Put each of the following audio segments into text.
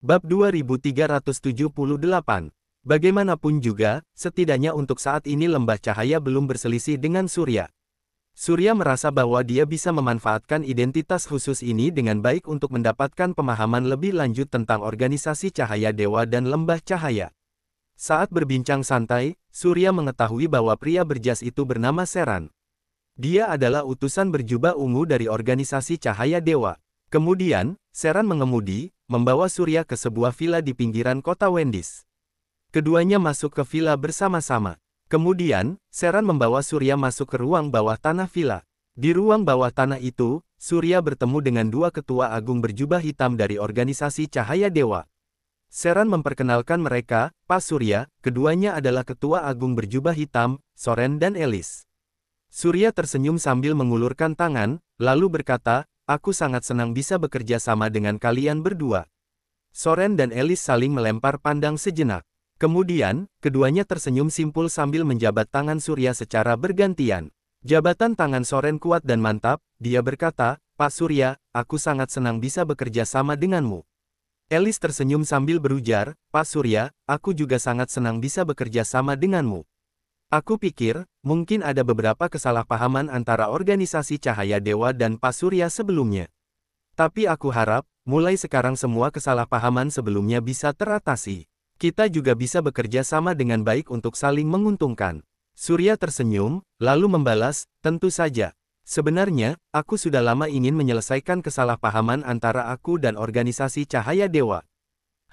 Bab 2378. Bagaimanapun juga, setidaknya untuk saat ini lembah cahaya belum berselisih dengan Surya. Surya merasa bahwa dia bisa memanfaatkan identitas khusus ini dengan baik untuk mendapatkan pemahaman lebih lanjut tentang organisasi cahaya dewa dan lembah cahaya. Saat berbincang santai, Surya mengetahui bahwa pria berjas itu bernama Seran. Dia adalah utusan berjubah ungu dari organisasi cahaya dewa. Kemudian, Seran mengemudi, membawa Surya ke sebuah villa di pinggiran kota Wendis. Keduanya masuk ke villa bersama-sama. Kemudian, Seran membawa Surya masuk ke ruang bawah tanah villa. Di ruang bawah tanah itu, Surya bertemu dengan dua ketua agung berjubah hitam dari organisasi Cahaya Dewa. Seran memperkenalkan mereka, Pak Surya, keduanya adalah ketua agung berjubah hitam, Soren dan Elis. Surya tersenyum sambil mengulurkan tangan, lalu berkata, Aku sangat senang bisa bekerja sama dengan kalian berdua. Soren dan Elis saling melempar pandang sejenak. Kemudian, keduanya tersenyum simpul sambil menjabat tangan Surya secara bergantian. Jabatan tangan Soren kuat dan mantap, dia berkata, Pak Surya, aku sangat senang bisa bekerja sama denganmu. Elis tersenyum sambil berujar, Pak Surya, aku juga sangat senang bisa bekerja sama denganmu. Aku pikir, mungkin ada beberapa kesalahpahaman antara organisasi Cahaya Dewa dan Pasurya sebelumnya. Tapi aku harap, mulai sekarang semua kesalahpahaman sebelumnya bisa teratasi. Kita juga bisa bekerja sama dengan baik untuk saling menguntungkan. Surya tersenyum, lalu membalas, tentu saja. Sebenarnya, aku sudah lama ingin menyelesaikan kesalahpahaman antara aku dan organisasi Cahaya Dewa.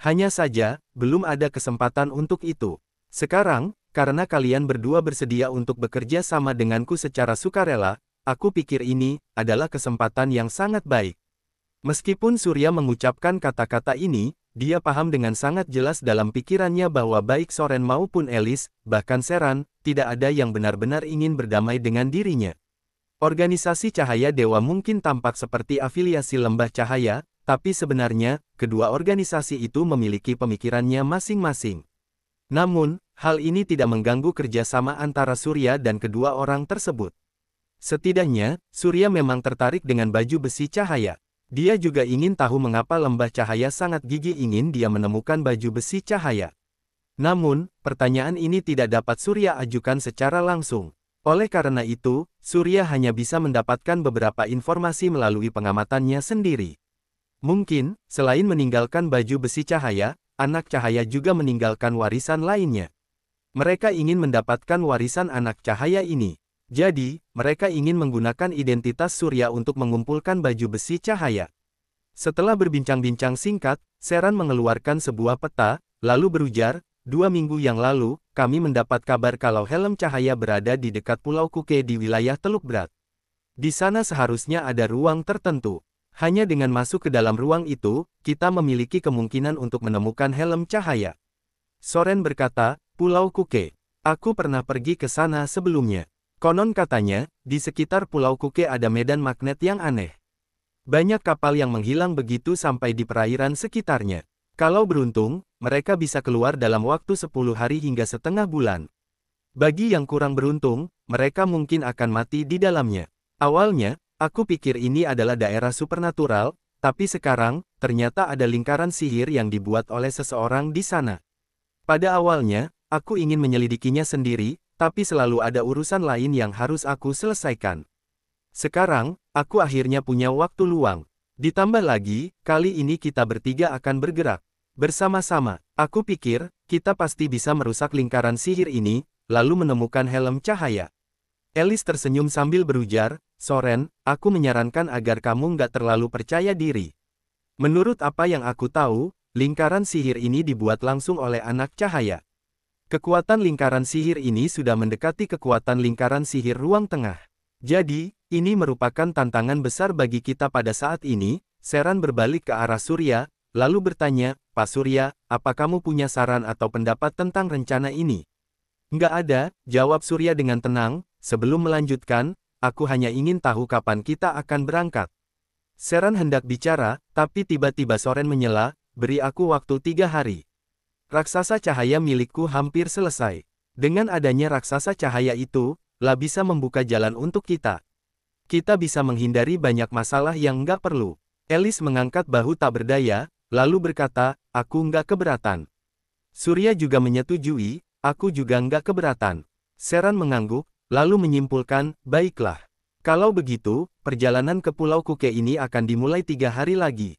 Hanya saja, belum ada kesempatan untuk itu. Sekarang, karena kalian berdua bersedia untuk bekerja sama denganku secara sukarela, aku pikir ini adalah kesempatan yang sangat baik. Meskipun Surya mengucapkan kata-kata ini, dia paham dengan sangat jelas dalam pikirannya bahwa baik Soren maupun Elis, bahkan Seran, tidak ada yang benar-benar ingin berdamai dengan dirinya. Organisasi Cahaya Dewa mungkin tampak seperti afiliasi Lembah Cahaya, tapi sebenarnya, kedua organisasi itu memiliki pemikirannya masing-masing. Namun, Hal ini tidak mengganggu kerjasama antara Surya dan kedua orang tersebut. Setidaknya, Surya memang tertarik dengan baju besi cahaya. Dia juga ingin tahu mengapa lembah cahaya sangat gigi ingin dia menemukan baju besi cahaya. Namun, pertanyaan ini tidak dapat Surya ajukan secara langsung. Oleh karena itu, Surya hanya bisa mendapatkan beberapa informasi melalui pengamatannya sendiri. Mungkin, selain meninggalkan baju besi cahaya, anak cahaya juga meninggalkan warisan lainnya. Mereka ingin mendapatkan warisan anak cahaya ini. Jadi, mereka ingin menggunakan identitas surya untuk mengumpulkan baju besi cahaya. Setelah berbincang-bincang singkat, Seran mengeluarkan sebuah peta, lalu berujar, dua minggu yang lalu, kami mendapat kabar kalau helm cahaya berada di dekat Pulau Kuke di wilayah Teluk Berat. Di sana seharusnya ada ruang tertentu. Hanya dengan masuk ke dalam ruang itu, kita memiliki kemungkinan untuk menemukan helm cahaya. Soren berkata, Pulau Kuke. Aku pernah pergi ke sana sebelumnya. Konon katanya, di sekitar Pulau Kuke ada medan magnet yang aneh. Banyak kapal yang menghilang begitu sampai di perairan sekitarnya. Kalau beruntung, mereka bisa keluar dalam waktu 10 hari hingga setengah bulan. Bagi yang kurang beruntung, mereka mungkin akan mati di dalamnya. Awalnya, aku pikir ini adalah daerah supernatural, tapi sekarang, ternyata ada lingkaran sihir yang dibuat oleh seseorang di sana. Pada awalnya, Aku ingin menyelidikinya sendiri, tapi selalu ada urusan lain yang harus aku selesaikan. Sekarang, aku akhirnya punya waktu luang. Ditambah lagi, kali ini kita bertiga akan bergerak. Bersama-sama, aku pikir, kita pasti bisa merusak lingkaran sihir ini, lalu menemukan helm cahaya. Elis tersenyum sambil berujar, Soren, aku menyarankan agar kamu nggak terlalu percaya diri. Menurut apa yang aku tahu, lingkaran sihir ini dibuat langsung oleh anak cahaya. Kekuatan lingkaran sihir ini sudah mendekati kekuatan lingkaran sihir ruang tengah. Jadi, ini merupakan tantangan besar bagi kita pada saat ini, Seran berbalik ke arah Surya, lalu bertanya, Pak Surya, apa kamu punya saran atau pendapat tentang rencana ini? Nggak ada, jawab Surya dengan tenang, sebelum melanjutkan, aku hanya ingin tahu kapan kita akan berangkat. Seran hendak bicara, tapi tiba-tiba Soren menyela, beri aku waktu tiga hari. Raksasa cahaya milikku hampir selesai. Dengan adanya raksasa cahaya itu, lah bisa membuka jalan untuk kita. Kita bisa menghindari banyak masalah yang nggak perlu. Elis mengangkat bahu tak berdaya, lalu berkata, aku nggak keberatan. Surya juga menyetujui, aku juga nggak keberatan. Seran mengangguk, lalu menyimpulkan, baiklah. Kalau begitu, perjalanan ke Pulau Kuke ini akan dimulai tiga hari lagi.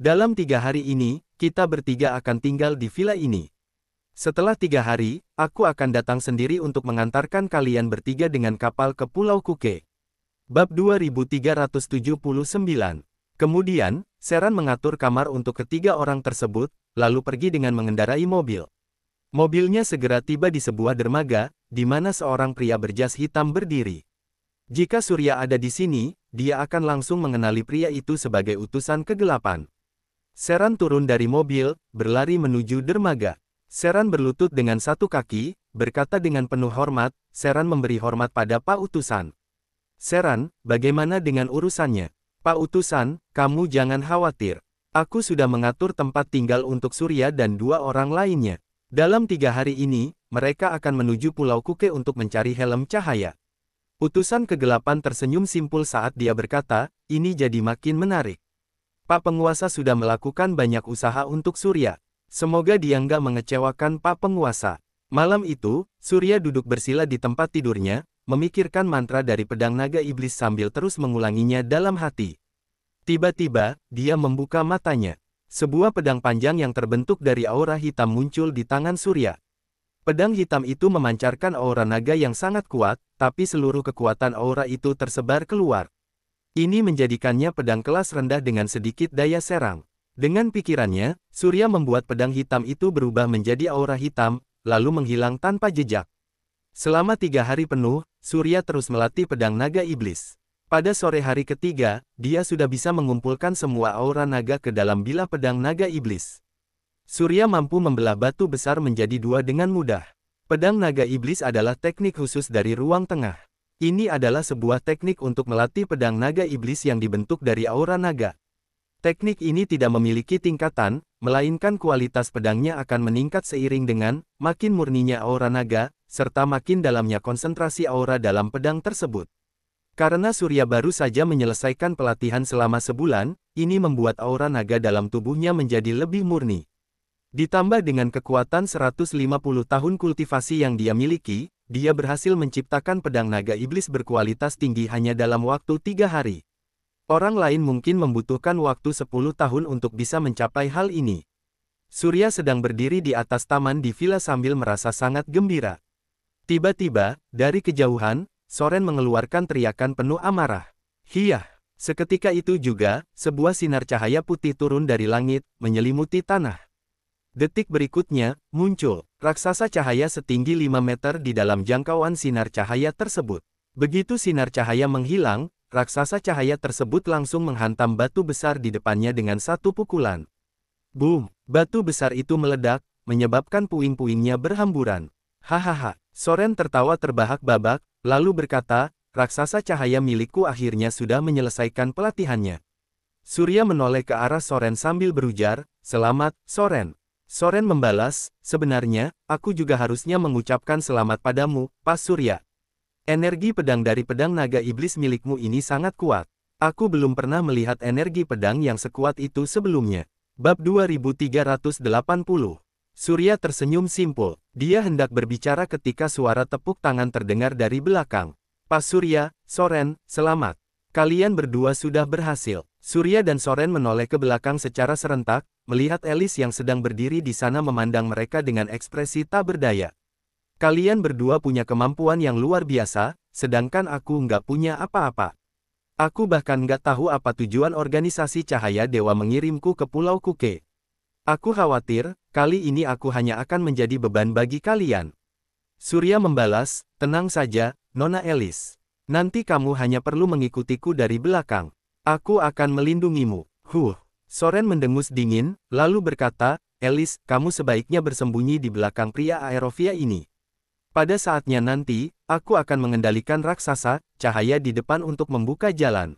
Dalam tiga hari ini, kita bertiga akan tinggal di villa ini. Setelah tiga hari, aku akan datang sendiri untuk mengantarkan kalian bertiga dengan kapal ke Pulau Kuke. Bab 2379 Kemudian, Seran mengatur kamar untuk ketiga orang tersebut, lalu pergi dengan mengendarai mobil. Mobilnya segera tiba di sebuah dermaga, di mana seorang pria berjas hitam berdiri. Jika Surya ada di sini, dia akan langsung mengenali pria itu sebagai utusan kegelapan. Seran turun dari mobil, berlari menuju dermaga. Seran berlutut dengan satu kaki, berkata dengan penuh hormat, Seran memberi hormat pada Pak Utusan. Seran, bagaimana dengan urusannya? Pak Utusan, kamu jangan khawatir. Aku sudah mengatur tempat tinggal untuk Surya dan dua orang lainnya. Dalam tiga hari ini, mereka akan menuju Pulau Kuke untuk mencari helm cahaya. Utusan kegelapan tersenyum simpul saat dia berkata, ini jadi makin menarik. Pak Penguasa sudah melakukan banyak usaha untuk Surya. Semoga dia nggak mengecewakan Pak Penguasa. Malam itu, Surya duduk bersila di tempat tidurnya, memikirkan mantra dari pedang naga iblis sambil terus mengulanginya dalam hati. Tiba-tiba, dia membuka matanya. Sebuah pedang panjang yang terbentuk dari aura hitam muncul di tangan Surya. Pedang hitam itu memancarkan aura naga yang sangat kuat, tapi seluruh kekuatan aura itu tersebar keluar. Ini menjadikannya pedang kelas rendah dengan sedikit daya serang. Dengan pikirannya, Surya membuat pedang hitam itu berubah menjadi aura hitam, lalu menghilang tanpa jejak. Selama tiga hari penuh, Surya terus melatih pedang naga iblis. Pada sore hari ketiga, dia sudah bisa mengumpulkan semua aura naga ke dalam bilah pedang naga iblis. Surya mampu membelah batu besar menjadi dua dengan mudah. Pedang naga iblis adalah teknik khusus dari ruang tengah. Ini adalah sebuah teknik untuk melatih pedang naga iblis yang dibentuk dari aura naga. Teknik ini tidak memiliki tingkatan, melainkan kualitas pedangnya akan meningkat seiring dengan makin murninya aura naga, serta makin dalamnya konsentrasi aura dalam pedang tersebut. Karena Surya baru saja menyelesaikan pelatihan selama sebulan, ini membuat aura naga dalam tubuhnya menjadi lebih murni. Ditambah dengan kekuatan 150 tahun kultivasi yang dia miliki, dia berhasil menciptakan pedang naga iblis berkualitas tinggi hanya dalam waktu tiga hari. Orang lain mungkin membutuhkan waktu 10 tahun untuk bisa mencapai hal ini. Surya sedang berdiri di atas taman di villa sambil merasa sangat gembira. Tiba-tiba, dari kejauhan, Soren mengeluarkan teriakan penuh amarah. Hiyah! Seketika itu juga, sebuah sinar cahaya putih turun dari langit, menyelimuti tanah. Detik berikutnya, muncul raksasa cahaya setinggi 5 meter di dalam jangkauan sinar cahaya tersebut. Begitu sinar cahaya menghilang, raksasa cahaya tersebut langsung menghantam batu besar di depannya dengan satu pukulan. Boom! Batu besar itu meledak, menyebabkan puing-puingnya berhamburan. Hahaha, Soren tertawa terbahak-babak, lalu berkata, raksasa cahaya milikku akhirnya sudah menyelesaikan pelatihannya. Surya menoleh ke arah Soren sambil berujar, Selamat, Soren. Soren membalas, sebenarnya, aku juga harusnya mengucapkan selamat padamu, Pak Surya. Energi pedang dari pedang naga iblis milikmu ini sangat kuat. Aku belum pernah melihat energi pedang yang sekuat itu sebelumnya. Bab 2380 Surya tersenyum simpul. Dia hendak berbicara ketika suara tepuk tangan terdengar dari belakang. Pak Surya, Soren, selamat. Kalian berdua sudah berhasil. Surya dan Soren menoleh ke belakang secara serentak, melihat Elis yang sedang berdiri di sana memandang mereka dengan ekspresi tak berdaya. Kalian berdua punya kemampuan yang luar biasa, sedangkan aku nggak punya apa-apa. Aku bahkan nggak tahu apa tujuan organisasi Cahaya Dewa mengirimku ke Pulau Kuke. Aku khawatir, kali ini aku hanya akan menjadi beban bagi kalian. Surya membalas, tenang saja, Nona Elis. Nanti kamu hanya perlu mengikutiku dari belakang. Aku akan melindungimu. Huh. Soren mendengus dingin, lalu berkata, Elis, kamu sebaiknya bersembunyi di belakang pria Aerovia ini. Pada saatnya nanti, aku akan mengendalikan raksasa, cahaya di depan untuk membuka jalan.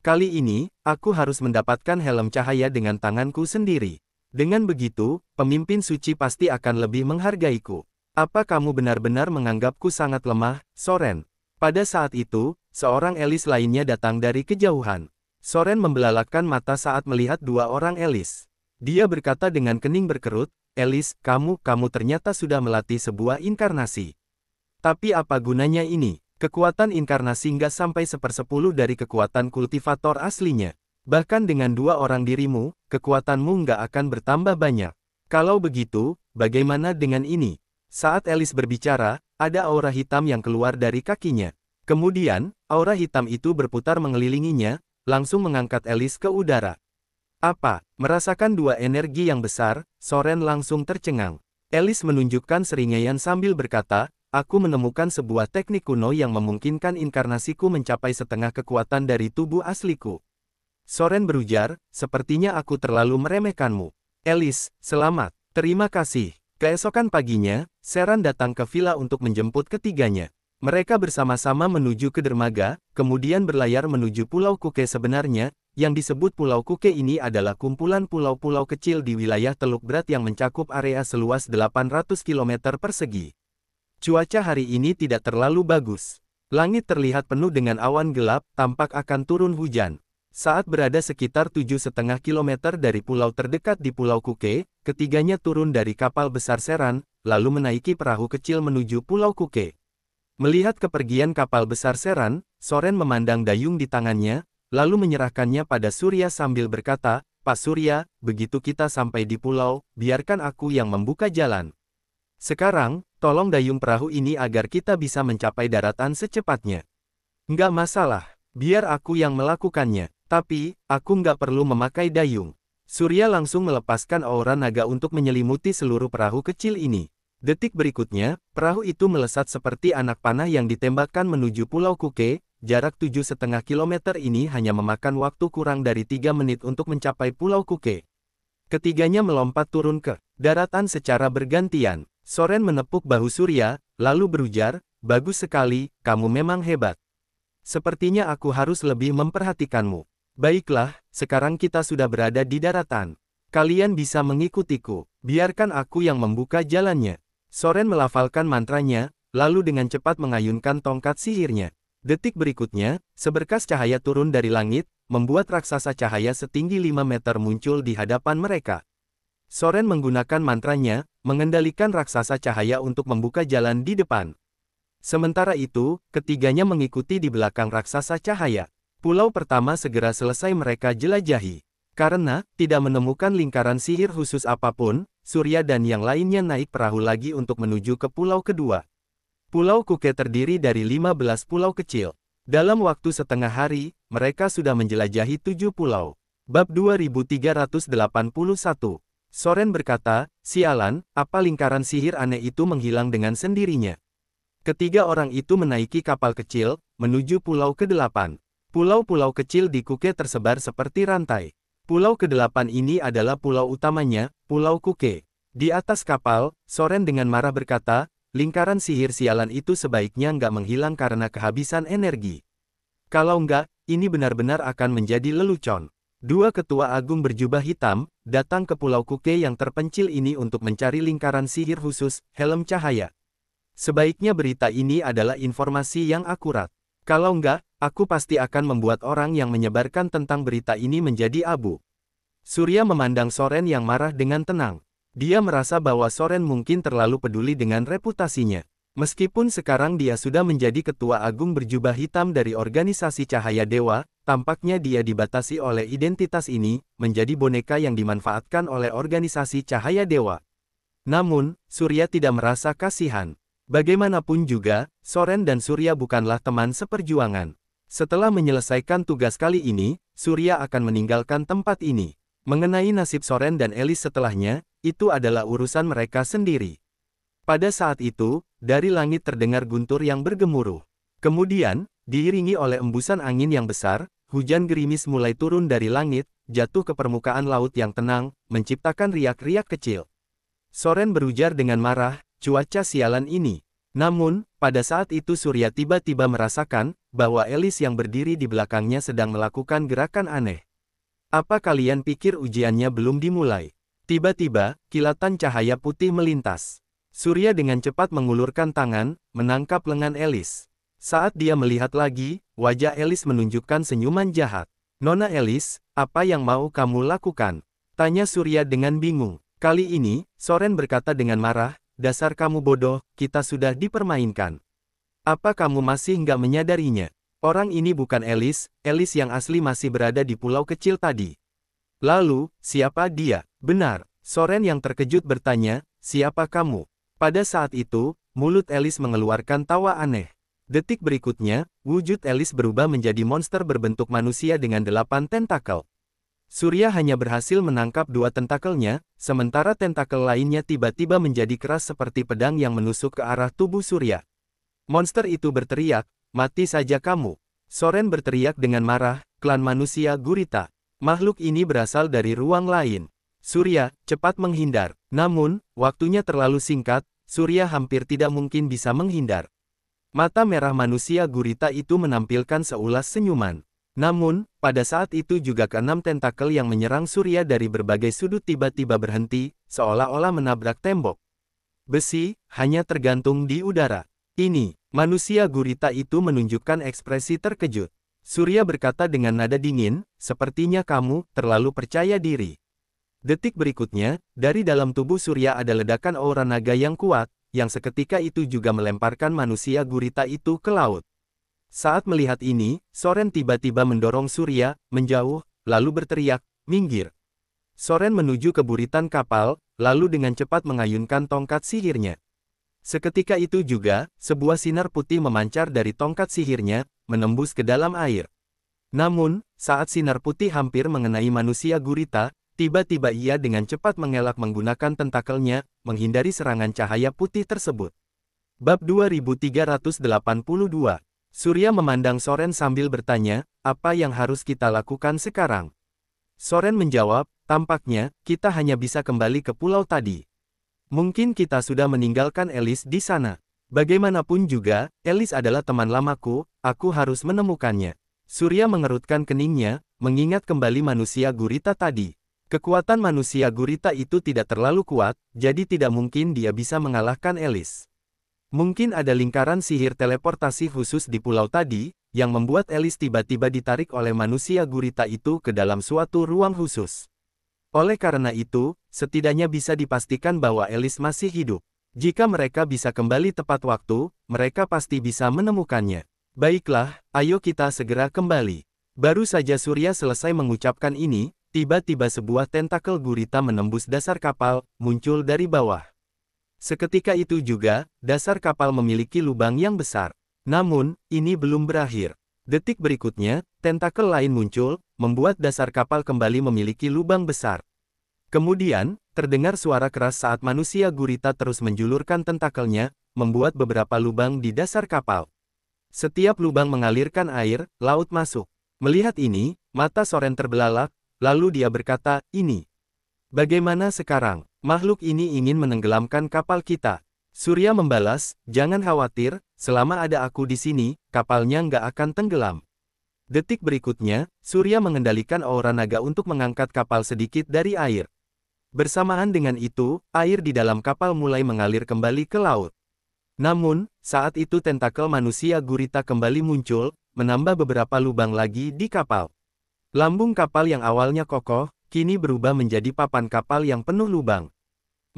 Kali ini, aku harus mendapatkan helm cahaya dengan tanganku sendiri. Dengan begitu, pemimpin suci pasti akan lebih menghargaiku. Apa kamu benar-benar menganggapku sangat lemah, Soren? Pada saat itu, seorang elis lainnya datang dari kejauhan. Soren membelalakan mata saat melihat dua orang elis. Dia berkata dengan kening berkerut, Elis, kamu, kamu ternyata sudah melatih sebuah inkarnasi. Tapi apa gunanya ini? Kekuatan inkarnasi nggak sampai sepersepuluh dari kekuatan kultivator aslinya. Bahkan dengan dua orang dirimu, kekuatanmu nggak akan bertambah banyak. Kalau begitu, bagaimana dengan ini? Saat Elis berbicara, ada aura hitam yang keluar dari kakinya. Kemudian, aura hitam itu berputar mengelilinginya, langsung mengangkat Elis ke udara. Apa? Merasakan dua energi yang besar, Soren langsung tercengang. Elis menunjukkan seringaian sambil berkata, Aku menemukan sebuah teknik kuno yang memungkinkan inkarnasiku mencapai setengah kekuatan dari tubuh asliku. Soren berujar, sepertinya aku terlalu meremehkanmu. Elis, selamat. Terima kasih. Keesokan paginya, Seran datang ke villa untuk menjemput ketiganya. Mereka bersama-sama menuju ke dermaga, kemudian berlayar menuju Pulau Kuke sebenarnya, yang disebut Pulau Kuke ini adalah kumpulan pulau-pulau kecil di wilayah Teluk Berat yang mencakup area seluas 800 km persegi. Cuaca hari ini tidak terlalu bagus. Langit terlihat penuh dengan awan gelap, tampak akan turun hujan. Saat berada sekitar 7,5 km dari pulau terdekat di Pulau Kuke, ketiganya turun dari kapal besar Seran, lalu menaiki perahu kecil menuju Pulau Kuke. Melihat kepergian kapal besar Seran, Soren memandang dayung di tangannya, lalu menyerahkannya pada Surya sambil berkata, Pak Surya, begitu kita sampai di pulau, biarkan aku yang membuka jalan. Sekarang, tolong dayung perahu ini agar kita bisa mencapai daratan secepatnya. Nggak masalah, biar aku yang melakukannya. Tapi, aku nggak perlu memakai dayung. Surya langsung melepaskan aura naga untuk menyelimuti seluruh perahu kecil ini. Detik berikutnya, perahu itu melesat seperti anak panah yang ditembakkan menuju Pulau Kuke, jarak tujuh setengah kilometer ini hanya memakan waktu kurang dari tiga menit untuk mencapai Pulau Kuke. Ketiganya melompat turun ke daratan secara bergantian. Soren menepuk bahu Surya, lalu berujar, bagus sekali, kamu memang hebat. Sepertinya aku harus lebih memperhatikanmu. Baiklah, sekarang kita sudah berada di daratan. Kalian bisa mengikutiku, biarkan aku yang membuka jalannya. Soren melafalkan mantranya, lalu dengan cepat mengayunkan tongkat sihirnya. Detik berikutnya, seberkas cahaya turun dari langit, membuat raksasa cahaya setinggi 5 meter muncul di hadapan mereka. Soren menggunakan mantranya, mengendalikan raksasa cahaya untuk membuka jalan di depan. Sementara itu, ketiganya mengikuti di belakang raksasa cahaya pulau pertama segera selesai mereka jelajahi. Karena, tidak menemukan lingkaran sihir khusus apapun, Surya dan yang lainnya naik perahu lagi untuk menuju ke pulau kedua. Pulau Kuke terdiri dari 15 pulau kecil. Dalam waktu setengah hari, mereka sudah menjelajahi tujuh pulau. Bab 2381 Soren berkata, Sialan, apa lingkaran sihir aneh itu menghilang dengan sendirinya? Ketiga orang itu menaiki kapal kecil, menuju pulau ke-8. Pulau-pulau kecil di Kuke tersebar seperti rantai. Pulau kedelapan ini adalah pulau utamanya, Pulau Kuke. Di atas kapal, Soren dengan marah berkata, lingkaran sihir sialan itu sebaiknya nggak menghilang karena kehabisan energi. Kalau nggak, ini benar-benar akan menjadi lelucon. Dua ketua agung berjubah hitam, datang ke Pulau Kuke yang terpencil ini untuk mencari lingkaran sihir khusus, helm cahaya. Sebaiknya berita ini adalah informasi yang akurat. Kalau enggak, aku pasti akan membuat orang yang menyebarkan tentang berita ini menjadi abu. Surya memandang Soren yang marah dengan tenang. Dia merasa bahwa Soren mungkin terlalu peduli dengan reputasinya. Meskipun sekarang dia sudah menjadi ketua agung berjubah hitam dari organisasi Cahaya Dewa, tampaknya dia dibatasi oleh identitas ini, menjadi boneka yang dimanfaatkan oleh organisasi Cahaya Dewa. Namun, Surya tidak merasa kasihan. Bagaimanapun juga, Soren dan Surya bukanlah teman seperjuangan. Setelah menyelesaikan tugas kali ini, Surya akan meninggalkan tempat ini. Mengenai nasib Soren dan Elis setelahnya, itu adalah urusan mereka sendiri. Pada saat itu, dari langit terdengar guntur yang bergemuruh. Kemudian, diiringi oleh embusan angin yang besar, hujan gerimis mulai turun dari langit, jatuh ke permukaan laut yang tenang, menciptakan riak-riak kecil. Soren berujar dengan marah, cuaca sialan ini. Namun, pada saat itu Surya tiba-tiba merasakan bahwa Elis yang berdiri di belakangnya sedang melakukan gerakan aneh. Apa kalian pikir ujiannya belum dimulai? Tiba-tiba, kilatan cahaya putih melintas. Surya dengan cepat mengulurkan tangan, menangkap lengan Elis. Saat dia melihat lagi, wajah Elis menunjukkan senyuman jahat. Nona Elis, apa yang mau kamu lakukan? Tanya Surya dengan bingung. Kali ini, Soren berkata dengan marah, dasar kamu bodoh, kita sudah dipermainkan. Apa kamu masih nggak menyadarinya? Orang ini bukan Elis, Elis yang asli masih berada di pulau kecil tadi. Lalu, siapa dia? Benar, Soren yang terkejut bertanya, siapa kamu? Pada saat itu, mulut Elis mengeluarkan tawa aneh. Detik berikutnya, wujud Elis berubah menjadi monster berbentuk manusia dengan delapan tentakel. Surya hanya berhasil menangkap dua tentakelnya, sementara tentakel lainnya tiba-tiba menjadi keras seperti pedang yang menusuk ke arah tubuh Surya. Monster itu berteriak, mati saja kamu. Soren berteriak dengan marah, klan manusia gurita. Makhluk ini berasal dari ruang lain. Surya, cepat menghindar. Namun, waktunya terlalu singkat, Surya hampir tidak mungkin bisa menghindar. Mata merah manusia gurita itu menampilkan seulas senyuman. Namun, pada saat itu juga keenam tentakel yang menyerang Surya dari berbagai sudut tiba-tiba berhenti, seolah-olah menabrak tembok. Besi, hanya tergantung di udara. Ini, manusia gurita itu menunjukkan ekspresi terkejut. Surya berkata dengan nada dingin, sepertinya kamu terlalu percaya diri. Detik berikutnya, dari dalam tubuh Surya ada ledakan aura naga yang kuat, yang seketika itu juga melemparkan manusia gurita itu ke laut. Saat melihat ini, Soren tiba-tiba mendorong Surya, menjauh, lalu berteriak, minggir. Soren menuju ke buritan kapal, lalu dengan cepat mengayunkan tongkat sihirnya. Seketika itu juga, sebuah sinar putih memancar dari tongkat sihirnya, menembus ke dalam air. Namun, saat sinar putih hampir mengenai manusia gurita, tiba-tiba ia dengan cepat mengelak menggunakan tentakelnya, menghindari serangan cahaya putih tersebut. Bab 2382 Surya memandang Soren sambil bertanya, apa yang harus kita lakukan sekarang? Soren menjawab, tampaknya, kita hanya bisa kembali ke pulau tadi. Mungkin kita sudah meninggalkan Elis di sana. Bagaimanapun juga, Elis adalah teman lamaku, aku harus menemukannya. Surya mengerutkan keningnya, mengingat kembali manusia gurita tadi. Kekuatan manusia gurita itu tidak terlalu kuat, jadi tidak mungkin dia bisa mengalahkan Elis. Mungkin ada lingkaran sihir teleportasi khusus di pulau tadi, yang membuat Elis tiba-tiba ditarik oleh manusia gurita itu ke dalam suatu ruang khusus. Oleh karena itu, setidaknya bisa dipastikan bahwa Elis masih hidup. Jika mereka bisa kembali tepat waktu, mereka pasti bisa menemukannya. Baiklah, ayo kita segera kembali. Baru saja Surya selesai mengucapkan ini, tiba-tiba sebuah tentakel gurita menembus dasar kapal, muncul dari bawah. Seketika itu juga, dasar kapal memiliki lubang yang besar. Namun, ini belum berakhir. Detik berikutnya, tentakel lain muncul, membuat dasar kapal kembali memiliki lubang besar. Kemudian, terdengar suara keras saat manusia gurita terus menjulurkan tentakelnya, membuat beberapa lubang di dasar kapal. Setiap lubang mengalirkan air, laut masuk. Melihat ini, mata Soren terbelalak, lalu dia berkata, ini. Bagaimana sekarang? Makhluk ini ingin menenggelamkan kapal kita. Surya membalas, jangan khawatir, selama ada aku di sini, kapalnya nggak akan tenggelam. Detik berikutnya, Surya mengendalikan aura naga untuk mengangkat kapal sedikit dari air. Bersamaan dengan itu, air di dalam kapal mulai mengalir kembali ke laut. Namun, saat itu tentakel manusia gurita kembali muncul, menambah beberapa lubang lagi di kapal. Lambung kapal yang awalnya kokoh, kini berubah menjadi papan kapal yang penuh lubang.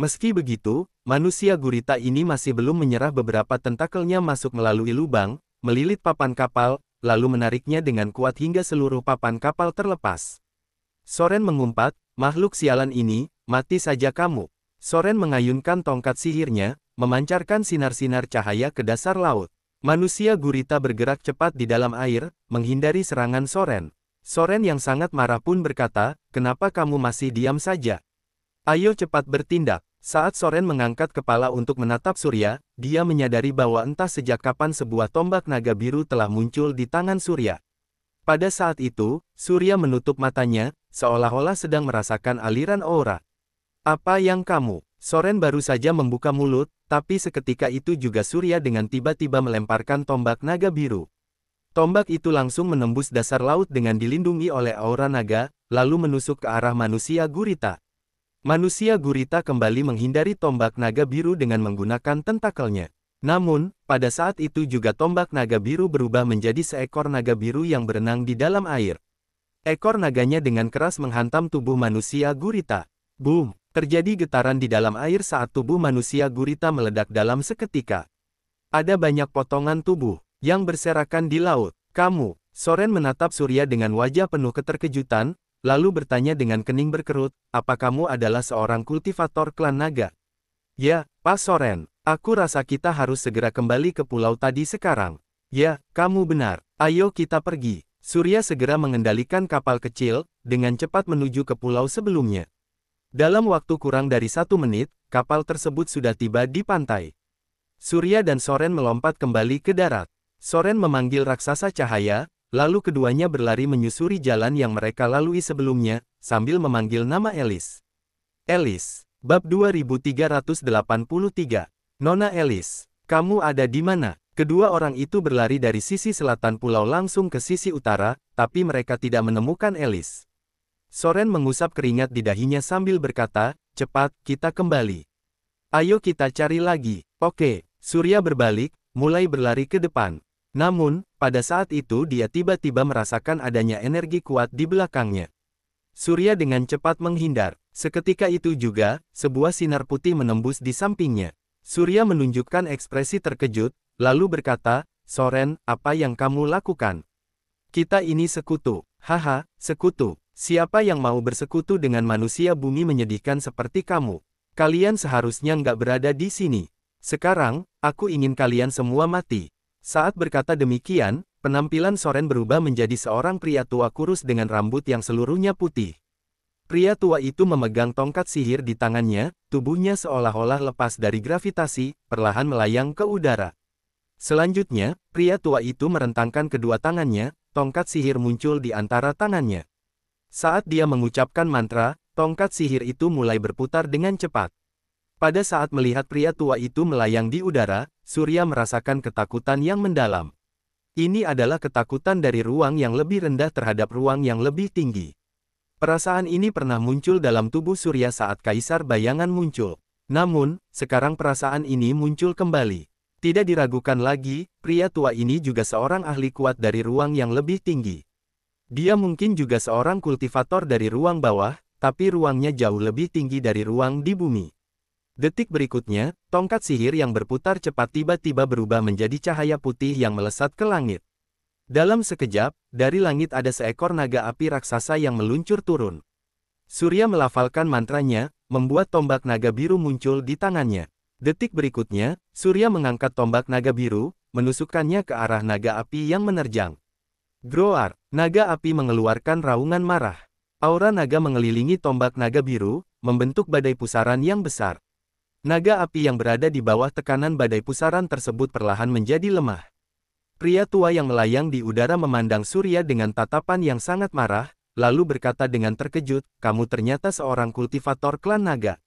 Meski begitu, manusia gurita ini masih belum menyerah beberapa tentakelnya masuk melalui lubang, melilit papan kapal, lalu menariknya dengan kuat hingga seluruh papan kapal terlepas. Soren mengumpat, makhluk sialan ini, mati saja kamu. Soren mengayunkan tongkat sihirnya, memancarkan sinar-sinar cahaya ke dasar laut. Manusia gurita bergerak cepat di dalam air, menghindari serangan Soren. Soren yang sangat marah pun berkata, kenapa kamu masih diam saja? Ayo cepat bertindak. Saat Soren mengangkat kepala untuk menatap Surya, dia menyadari bahwa entah sejak kapan sebuah tombak naga biru telah muncul di tangan Surya. Pada saat itu, Surya menutup matanya, seolah-olah sedang merasakan aliran aura. Apa yang kamu? Soren baru saja membuka mulut, tapi seketika itu juga Surya dengan tiba-tiba melemparkan tombak naga biru. Tombak itu langsung menembus dasar laut dengan dilindungi oleh aura naga, lalu menusuk ke arah manusia gurita. Manusia gurita kembali menghindari tombak naga biru dengan menggunakan tentakelnya. Namun, pada saat itu juga tombak naga biru berubah menjadi seekor naga biru yang berenang di dalam air. Ekor naganya dengan keras menghantam tubuh manusia gurita. Boom! Terjadi getaran di dalam air saat tubuh manusia gurita meledak dalam seketika. Ada banyak potongan tubuh yang berserakan di laut. Kamu, Soren menatap Surya dengan wajah penuh keterkejutan, lalu bertanya dengan kening berkerut, apa kamu adalah seorang kultivator klan naga? Ya, Pak Soren, aku rasa kita harus segera kembali ke pulau tadi sekarang. Ya, kamu benar. Ayo kita pergi. Surya segera mengendalikan kapal kecil, dengan cepat menuju ke pulau sebelumnya. Dalam waktu kurang dari satu menit, kapal tersebut sudah tiba di pantai. Surya dan Soren melompat kembali ke darat. Soren memanggil raksasa cahaya, lalu keduanya berlari menyusuri jalan yang mereka lalui sebelumnya, sambil memanggil nama Elis. Elis, bab 2383, Nona Elis, kamu ada di mana? Kedua orang itu berlari dari sisi selatan pulau langsung ke sisi utara, tapi mereka tidak menemukan Elis. Soren mengusap keringat di dahinya sambil berkata, cepat, kita kembali. Ayo kita cari lagi. Oke, Surya berbalik, mulai berlari ke depan. Namun, pada saat itu dia tiba-tiba merasakan adanya energi kuat di belakangnya. Surya dengan cepat menghindar. Seketika itu juga, sebuah sinar putih menembus di sampingnya. Surya menunjukkan ekspresi terkejut, lalu berkata, Soren, apa yang kamu lakukan? Kita ini sekutu. Haha, sekutu. Siapa yang mau bersekutu dengan manusia bumi menyedihkan seperti kamu? Kalian seharusnya nggak berada di sini. Sekarang, aku ingin kalian semua mati. Saat berkata demikian, penampilan Soren berubah menjadi seorang pria tua kurus dengan rambut yang seluruhnya putih. Pria tua itu memegang tongkat sihir di tangannya, tubuhnya seolah-olah lepas dari gravitasi, perlahan melayang ke udara. Selanjutnya, pria tua itu merentangkan kedua tangannya, tongkat sihir muncul di antara tangannya. Saat dia mengucapkan mantra, tongkat sihir itu mulai berputar dengan cepat. Pada saat melihat pria tua itu melayang di udara, Surya merasakan ketakutan yang mendalam. Ini adalah ketakutan dari ruang yang lebih rendah terhadap ruang yang lebih tinggi. Perasaan ini pernah muncul dalam tubuh Surya saat kaisar bayangan muncul. Namun, sekarang perasaan ini muncul kembali. Tidak diragukan lagi, pria tua ini juga seorang ahli kuat dari ruang yang lebih tinggi. Dia mungkin juga seorang kultivator dari ruang bawah, tapi ruangnya jauh lebih tinggi dari ruang di bumi. Detik berikutnya, tongkat sihir yang berputar cepat tiba-tiba berubah menjadi cahaya putih yang melesat ke langit. Dalam sekejap, dari langit ada seekor naga api raksasa yang meluncur turun. Surya melafalkan mantranya, membuat tombak naga biru muncul di tangannya. Detik berikutnya, Surya mengangkat tombak naga biru, menusukkannya ke arah naga api yang menerjang. Groar, naga api mengeluarkan raungan marah. Aura naga mengelilingi tombak naga biru, membentuk badai pusaran yang besar. Naga api yang berada di bawah tekanan badai pusaran tersebut perlahan menjadi lemah. Pria tua yang melayang di udara memandang Surya dengan tatapan yang sangat marah, lalu berkata dengan terkejut, kamu ternyata seorang kultivator klan naga.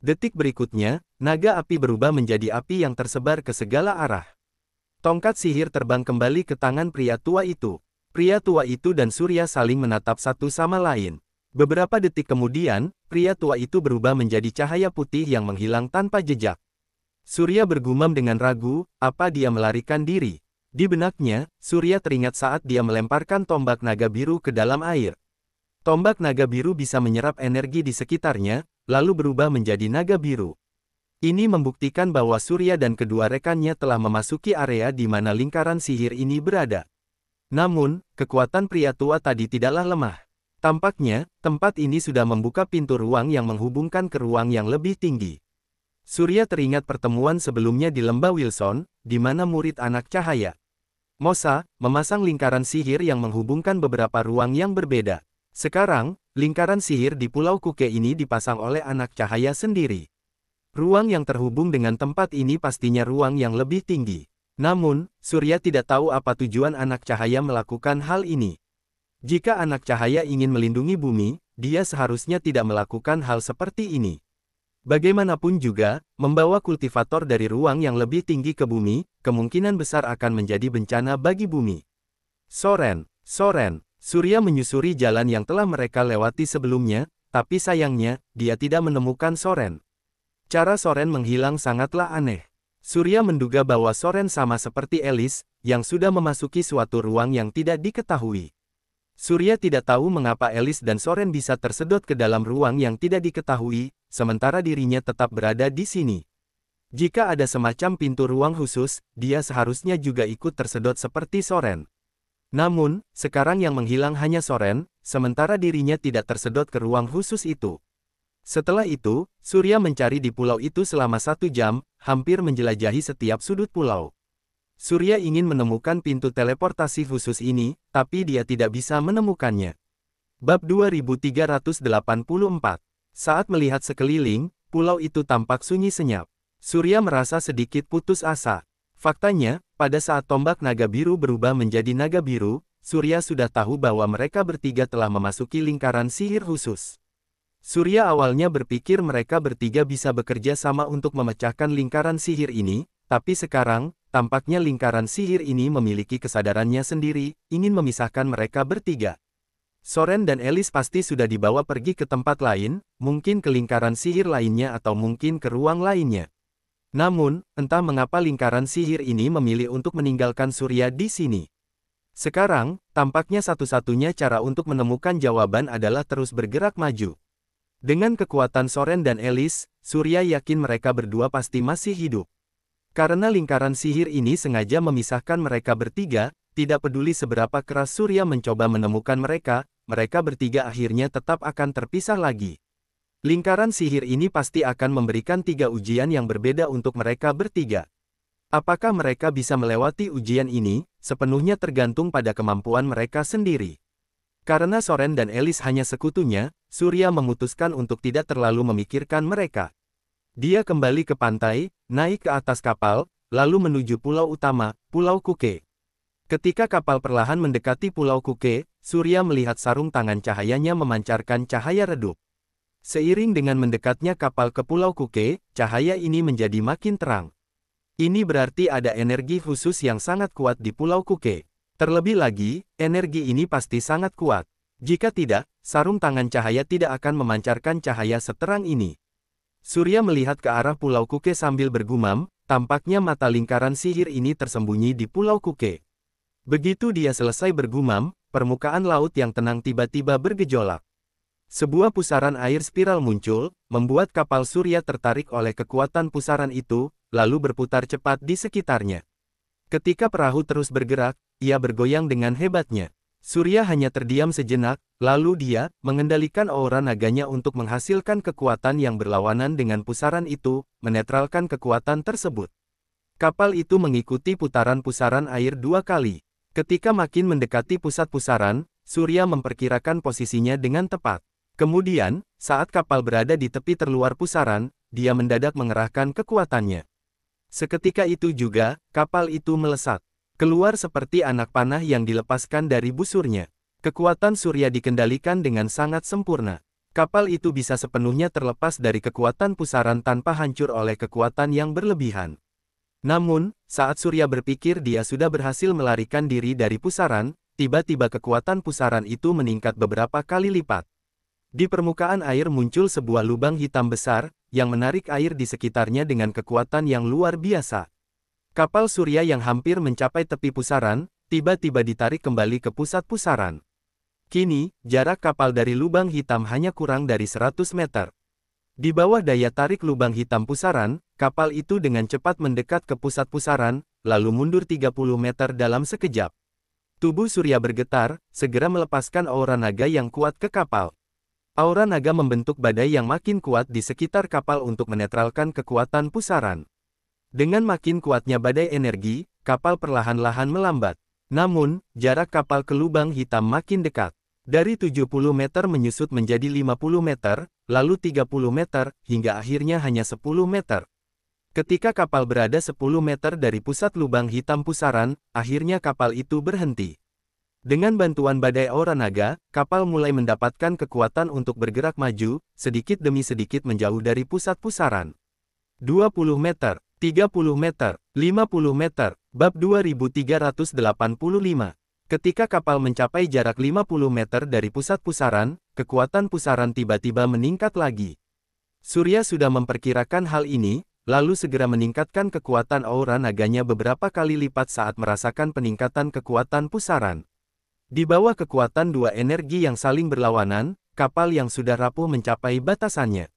Detik berikutnya, naga api berubah menjadi api yang tersebar ke segala arah. Tongkat sihir terbang kembali ke tangan pria tua itu. Pria tua itu dan Surya saling menatap satu sama lain. Beberapa detik kemudian, pria tua itu berubah menjadi cahaya putih yang menghilang tanpa jejak. Surya bergumam dengan ragu, apa dia melarikan diri. Di benaknya, Surya teringat saat dia melemparkan tombak naga biru ke dalam air. Tombak naga biru bisa menyerap energi di sekitarnya, lalu berubah menjadi naga biru. Ini membuktikan bahwa Surya dan kedua rekannya telah memasuki area di mana lingkaran sihir ini berada. Namun, kekuatan pria tua tadi tidaklah lemah. Tampaknya, tempat ini sudah membuka pintu ruang yang menghubungkan ke ruang yang lebih tinggi. Surya teringat pertemuan sebelumnya di lembah Wilson, di mana murid anak cahaya. Mosa, memasang lingkaran sihir yang menghubungkan beberapa ruang yang berbeda. Sekarang, lingkaran sihir di Pulau Kuke ini dipasang oleh anak cahaya sendiri. Ruang yang terhubung dengan tempat ini pastinya ruang yang lebih tinggi. Namun, Surya tidak tahu apa tujuan anak cahaya melakukan hal ini. Jika anak cahaya ingin melindungi bumi, dia seharusnya tidak melakukan hal seperti ini. Bagaimanapun juga, membawa kultivator dari ruang yang lebih tinggi ke bumi, kemungkinan besar akan menjadi bencana bagi bumi. Soren, Soren, Surya menyusuri jalan yang telah mereka lewati sebelumnya, tapi sayangnya, dia tidak menemukan Soren. Cara Soren menghilang sangatlah aneh. Surya menduga bahwa Soren sama seperti Elis, yang sudah memasuki suatu ruang yang tidak diketahui. Surya tidak tahu mengapa Elis dan Soren bisa tersedot ke dalam ruang yang tidak diketahui, sementara dirinya tetap berada di sini. Jika ada semacam pintu ruang khusus, dia seharusnya juga ikut tersedot seperti Soren. Namun, sekarang yang menghilang hanya Soren, sementara dirinya tidak tersedot ke ruang khusus itu. Setelah itu, Surya mencari di pulau itu selama satu jam, hampir menjelajahi setiap sudut pulau. Surya ingin menemukan pintu teleportasi khusus ini, tapi dia tidak bisa menemukannya. Bab 2384 Saat melihat sekeliling, pulau itu tampak sunyi senyap. Surya merasa sedikit putus asa. Faktanya, pada saat tombak naga biru berubah menjadi naga biru, Surya sudah tahu bahwa mereka bertiga telah memasuki lingkaran sihir khusus. Surya awalnya berpikir mereka bertiga bisa bekerja sama untuk memecahkan lingkaran sihir ini, tapi sekarang, Tampaknya lingkaran sihir ini memiliki kesadarannya sendiri, ingin memisahkan mereka bertiga. Soren dan Elis pasti sudah dibawa pergi ke tempat lain, mungkin ke lingkaran sihir lainnya atau mungkin ke ruang lainnya. Namun, entah mengapa lingkaran sihir ini memilih untuk meninggalkan Surya di sini. Sekarang, tampaknya satu-satunya cara untuk menemukan jawaban adalah terus bergerak maju. Dengan kekuatan Soren dan Elis, Surya yakin mereka berdua pasti masih hidup. Karena lingkaran sihir ini sengaja memisahkan mereka bertiga, tidak peduli seberapa keras Surya mencoba menemukan mereka, mereka bertiga akhirnya tetap akan terpisah lagi. Lingkaran sihir ini pasti akan memberikan tiga ujian yang berbeda untuk mereka bertiga. Apakah mereka bisa melewati ujian ini, sepenuhnya tergantung pada kemampuan mereka sendiri. Karena Soren dan Elis hanya sekutunya, Surya memutuskan untuk tidak terlalu memikirkan mereka. Dia kembali ke pantai, naik ke atas kapal, lalu menuju pulau utama, Pulau Kuke. Ketika kapal perlahan mendekati Pulau Kuke, Surya melihat sarung tangan cahayanya memancarkan cahaya redup. Seiring dengan mendekatnya kapal ke Pulau Kuke, cahaya ini menjadi makin terang. Ini berarti ada energi khusus yang sangat kuat di Pulau Kuke. Terlebih lagi, energi ini pasti sangat kuat. Jika tidak, sarung tangan cahaya tidak akan memancarkan cahaya seterang ini. Surya melihat ke arah Pulau Kuke sambil bergumam, tampaknya mata lingkaran sihir ini tersembunyi di Pulau Kuke. Begitu dia selesai bergumam, permukaan laut yang tenang tiba-tiba bergejolak. Sebuah pusaran air spiral muncul, membuat kapal Surya tertarik oleh kekuatan pusaran itu, lalu berputar cepat di sekitarnya. Ketika perahu terus bergerak, ia bergoyang dengan hebatnya. Surya hanya terdiam sejenak, lalu dia mengendalikan aura naganya untuk menghasilkan kekuatan yang berlawanan dengan pusaran itu, menetralkan kekuatan tersebut. Kapal itu mengikuti putaran pusaran air dua kali. Ketika makin mendekati pusat pusaran, Surya memperkirakan posisinya dengan tepat. Kemudian, saat kapal berada di tepi terluar pusaran, dia mendadak mengerahkan kekuatannya. Seketika itu juga, kapal itu melesat. Keluar seperti anak panah yang dilepaskan dari busurnya. Kekuatan surya dikendalikan dengan sangat sempurna. Kapal itu bisa sepenuhnya terlepas dari kekuatan pusaran tanpa hancur oleh kekuatan yang berlebihan. Namun, saat Surya berpikir dia sudah berhasil melarikan diri dari pusaran, tiba-tiba kekuatan pusaran itu meningkat beberapa kali lipat. Di permukaan air muncul sebuah lubang hitam besar, yang menarik air di sekitarnya dengan kekuatan yang luar biasa. Kapal Surya yang hampir mencapai tepi pusaran, tiba-tiba ditarik kembali ke pusat pusaran. Kini, jarak kapal dari lubang hitam hanya kurang dari 100 meter. Di bawah daya tarik lubang hitam pusaran, kapal itu dengan cepat mendekat ke pusat pusaran, lalu mundur 30 meter dalam sekejap. Tubuh Surya bergetar, segera melepaskan aura naga yang kuat ke kapal. Aura naga membentuk badai yang makin kuat di sekitar kapal untuk menetralkan kekuatan pusaran. Dengan makin kuatnya badai energi, kapal perlahan-lahan melambat. Namun, jarak kapal ke lubang hitam makin dekat. Dari 70 meter menyusut menjadi 50 meter, lalu 30 meter, hingga akhirnya hanya 10 meter. Ketika kapal berada 10 meter dari pusat lubang hitam pusaran, akhirnya kapal itu berhenti. Dengan bantuan badai aura naga, kapal mulai mendapatkan kekuatan untuk bergerak maju, sedikit demi sedikit menjauh dari pusat pusaran. 20 meter, 30 meter, 50 meter, bab 2385. Ketika kapal mencapai jarak 50 meter dari pusat pusaran, kekuatan pusaran tiba-tiba meningkat lagi. Surya sudah memperkirakan hal ini, lalu segera meningkatkan kekuatan aura naganya beberapa kali lipat saat merasakan peningkatan kekuatan pusaran. Di bawah kekuatan dua energi yang saling berlawanan, kapal yang sudah rapuh mencapai batasannya.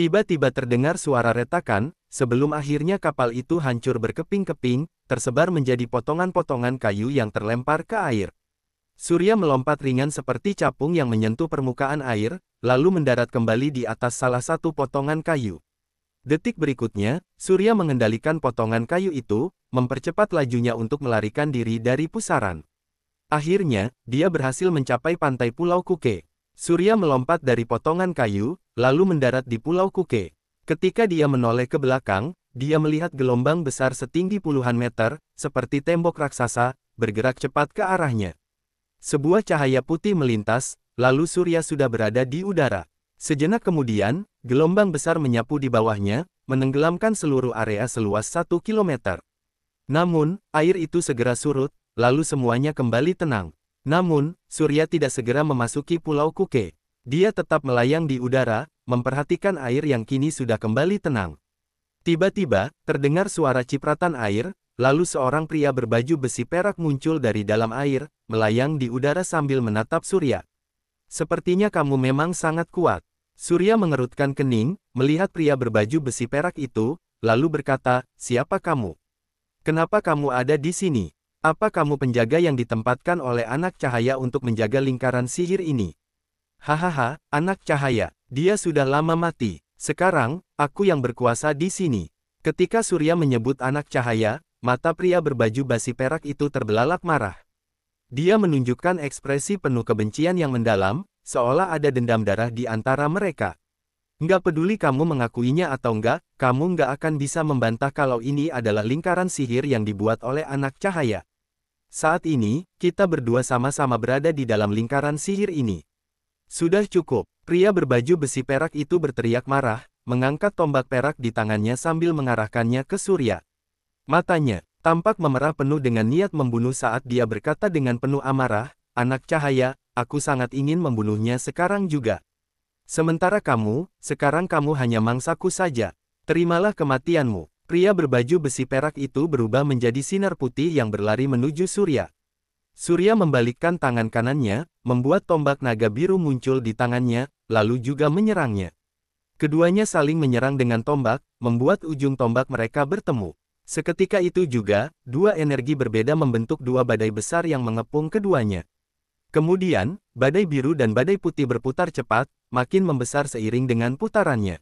Tiba-tiba terdengar suara retakan, sebelum akhirnya kapal itu hancur berkeping-keping, tersebar menjadi potongan-potongan kayu yang terlempar ke air. Surya melompat ringan seperti capung yang menyentuh permukaan air, lalu mendarat kembali di atas salah satu potongan kayu. Detik berikutnya, Surya mengendalikan potongan kayu itu, mempercepat lajunya untuk melarikan diri dari pusaran. Akhirnya, dia berhasil mencapai pantai Pulau Kuke. Surya melompat dari potongan kayu, lalu mendarat di Pulau Kuke. Ketika dia menoleh ke belakang, dia melihat gelombang besar setinggi puluhan meter, seperti tembok raksasa, bergerak cepat ke arahnya. Sebuah cahaya putih melintas, lalu Surya sudah berada di udara. Sejenak kemudian, gelombang besar menyapu di bawahnya, menenggelamkan seluruh area seluas satu kilometer. Namun, air itu segera surut, lalu semuanya kembali tenang. Namun, Surya tidak segera memasuki Pulau Kuke. Dia tetap melayang di udara, memperhatikan air yang kini sudah kembali tenang. Tiba-tiba, terdengar suara cipratan air, lalu seorang pria berbaju besi perak muncul dari dalam air, melayang di udara sambil menatap Surya. Sepertinya kamu memang sangat kuat. Surya mengerutkan kening, melihat pria berbaju besi perak itu, lalu berkata, siapa kamu? Kenapa kamu ada di sini? Apa kamu penjaga yang ditempatkan oleh anak cahaya untuk menjaga lingkaran sihir ini? Hahaha, anak cahaya, dia sudah lama mati. Sekarang, aku yang berkuasa di sini. Ketika Surya menyebut anak cahaya, mata pria berbaju basi perak itu terbelalak marah. Dia menunjukkan ekspresi penuh kebencian yang mendalam, seolah ada dendam darah di antara mereka. Nggak peduli kamu mengakuinya atau nggak, kamu nggak akan bisa membantah kalau ini adalah lingkaran sihir yang dibuat oleh anak cahaya. Saat ini, kita berdua sama-sama berada di dalam lingkaran sihir ini. Sudah cukup, pria berbaju besi perak itu berteriak marah, mengangkat tombak perak di tangannya sambil mengarahkannya ke Surya. Matanya, tampak memerah penuh dengan niat membunuh saat dia berkata dengan penuh amarah, Anak cahaya, aku sangat ingin membunuhnya sekarang juga. Sementara kamu, sekarang kamu hanya mangsaku saja. Terimalah kematianmu. Pria berbaju besi perak itu berubah menjadi sinar putih yang berlari menuju surya. Surya membalikkan tangan kanannya, membuat tombak naga biru muncul di tangannya, lalu juga menyerangnya. Keduanya saling menyerang dengan tombak, membuat ujung tombak mereka bertemu. Seketika itu juga, dua energi berbeda membentuk dua badai besar yang mengepung keduanya. Kemudian, badai biru dan badai putih berputar cepat, makin membesar seiring dengan putarannya.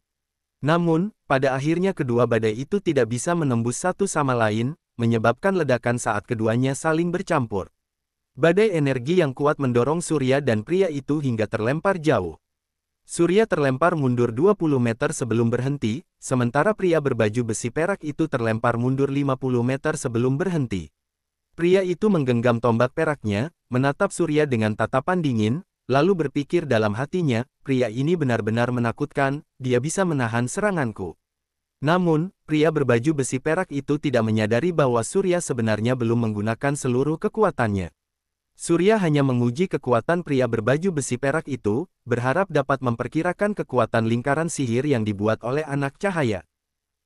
Namun, pada akhirnya kedua badai itu tidak bisa menembus satu sama lain, menyebabkan ledakan saat keduanya saling bercampur. Badai energi yang kuat mendorong Surya dan pria itu hingga terlempar jauh. Surya terlempar mundur 20 meter sebelum berhenti, sementara pria berbaju besi perak itu terlempar mundur 50 meter sebelum berhenti. Pria itu menggenggam tombak peraknya, menatap Surya dengan tatapan dingin, lalu berpikir dalam hatinya, pria ini benar-benar menakutkan, dia bisa menahan seranganku. Namun, pria berbaju besi perak itu tidak menyadari bahwa Surya sebenarnya belum menggunakan seluruh kekuatannya. Surya hanya menguji kekuatan pria berbaju besi perak itu, berharap dapat memperkirakan kekuatan lingkaran sihir yang dibuat oleh anak cahaya.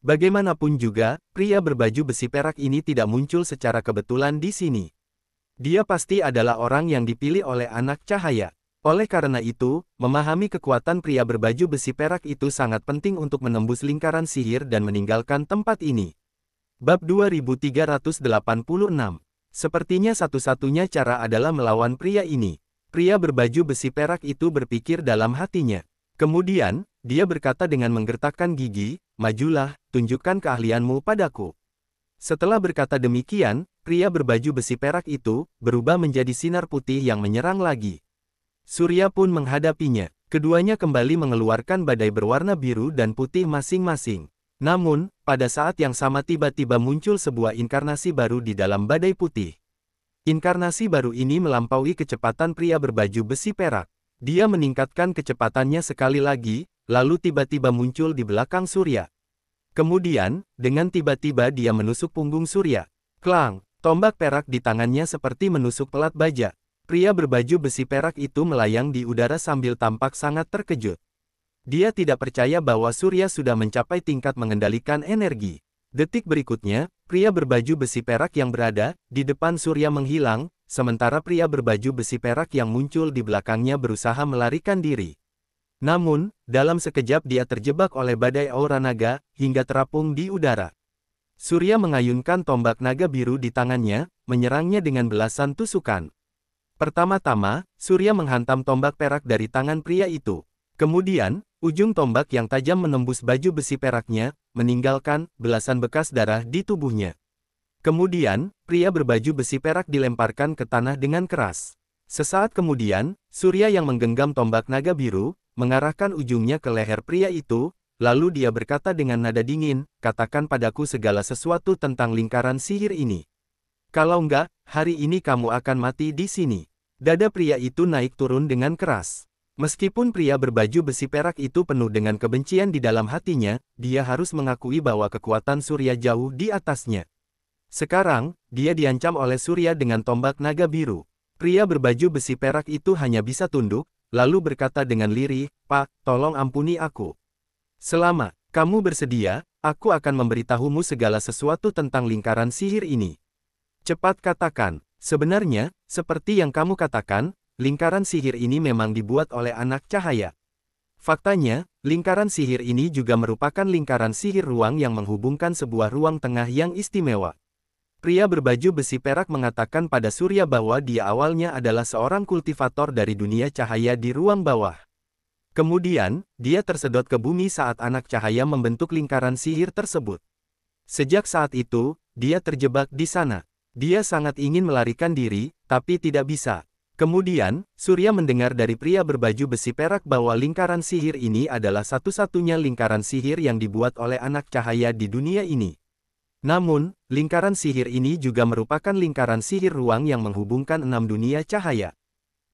Bagaimanapun juga, pria berbaju besi perak ini tidak muncul secara kebetulan di sini. Dia pasti adalah orang yang dipilih oleh anak cahaya. Oleh karena itu, memahami kekuatan pria berbaju besi perak itu sangat penting untuk menembus lingkaran sihir dan meninggalkan tempat ini. Bab 2386 Sepertinya satu-satunya cara adalah melawan pria ini. Pria berbaju besi perak itu berpikir dalam hatinya. Kemudian, dia berkata dengan menggertakkan gigi, Majulah, tunjukkan keahlianmu padaku. Setelah berkata demikian, pria berbaju besi perak itu, berubah menjadi sinar putih yang menyerang lagi. Surya pun menghadapinya. Keduanya kembali mengeluarkan badai berwarna biru dan putih masing-masing. Namun, pada saat yang sama tiba-tiba muncul sebuah inkarnasi baru di dalam badai putih. Inkarnasi baru ini melampaui kecepatan pria berbaju besi perak. Dia meningkatkan kecepatannya sekali lagi, lalu tiba-tiba muncul di belakang Surya. Kemudian, dengan tiba-tiba dia menusuk punggung Surya. Klang, tombak perak di tangannya seperti menusuk pelat baja. Pria berbaju besi perak itu melayang di udara sambil tampak sangat terkejut. Dia tidak percaya bahwa Surya sudah mencapai tingkat mengendalikan energi. Detik berikutnya, pria berbaju besi perak yang berada di depan Surya menghilang, sementara pria berbaju besi perak yang muncul di belakangnya berusaha melarikan diri. Namun, dalam sekejap dia terjebak oleh badai aura naga, hingga terapung di udara. Surya mengayunkan tombak naga biru di tangannya, menyerangnya dengan belasan tusukan. Pertama-tama, Surya menghantam tombak perak dari tangan pria itu. Kemudian, ujung tombak yang tajam menembus baju besi peraknya, meninggalkan belasan bekas darah di tubuhnya. Kemudian, pria berbaju besi perak dilemparkan ke tanah dengan keras. Sesaat kemudian, Surya yang menggenggam tombak naga biru, mengarahkan ujungnya ke leher pria itu, lalu dia berkata dengan nada dingin, katakan padaku segala sesuatu tentang lingkaran sihir ini. Kalau enggak, hari ini kamu akan mati di sini. Dada pria itu naik turun dengan keras. Meskipun pria berbaju besi perak itu penuh dengan kebencian di dalam hatinya, dia harus mengakui bahwa kekuatan surya jauh di atasnya. Sekarang, dia diancam oleh surya dengan tombak naga biru. Pria berbaju besi perak itu hanya bisa tunduk, lalu berkata dengan lirih, Pak, tolong ampuni aku. Selama kamu bersedia, aku akan memberitahumu segala sesuatu tentang lingkaran sihir ini. Cepat katakan, sebenarnya, seperti yang kamu katakan, lingkaran sihir ini memang dibuat oleh anak cahaya. Faktanya, lingkaran sihir ini juga merupakan lingkaran sihir ruang yang menghubungkan sebuah ruang tengah yang istimewa. Pria berbaju besi perak mengatakan pada Surya bahwa dia awalnya adalah seorang kultivator dari dunia cahaya di ruang bawah. Kemudian, dia tersedot ke bumi saat anak cahaya membentuk lingkaran sihir tersebut. Sejak saat itu, dia terjebak di sana. Dia sangat ingin melarikan diri, tapi tidak bisa. Kemudian, Surya mendengar dari pria berbaju besi perak bahwa lingkaran sihir ini adalah satu-satunya lingkaran sihir yang dibuat oleh anak cahaya di dunia ini. Namun, lingkaran sihir ini juga merupakan lingkaran sihir ruang yang menghubungkan enam dunia cahaya.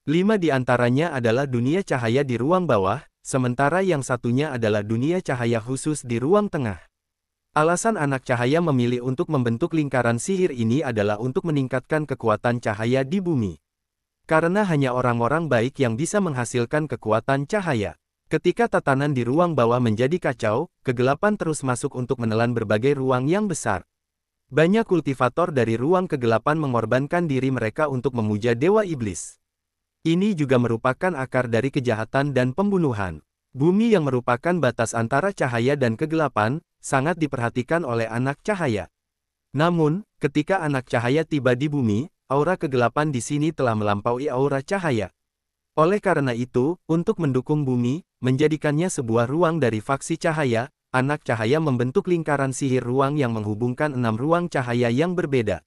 Lima di antaranya adalah dunia cahaya di ruang bawah, sementara yang satunya adalah dunia cahaya khusus di ruang tengah. Alasan anak cahaya memilih untuk membentuk lingkaran sihir ini adalah untuk meningkatkan kekuatan cahaya di bumi. Karena hanya orang-orang baik yang bisa menghasilkan kekuatan cahaya. Ketika tatanan di ruang bawah menjadi kacau, kegelapan terus masuk untuk menelan berbagai ruang yang besar. Banyak kultivator dari ruang kegelapan mengorbankan diri mereka untuk memuja Dewa Iblis. Ini juga merupakan akar dari kejahatan dan pembunuhan. Bumi yang merupakan batas antara cahaya dan kegelapan, sangat diperhatikan oleh anak cahaya. Namun, ketika anak cahaya tiba di bumi, aura kegelapan di sini telah melampaui aura cahaya. Oleh karena itu, untuk mendukung bumi, menjadikannya sebuah ruang dari faksi cahaya, anak cahaya membentuk lingkaran sihir ruang yang menghubungkan enam ruang cahaya yang berbeda.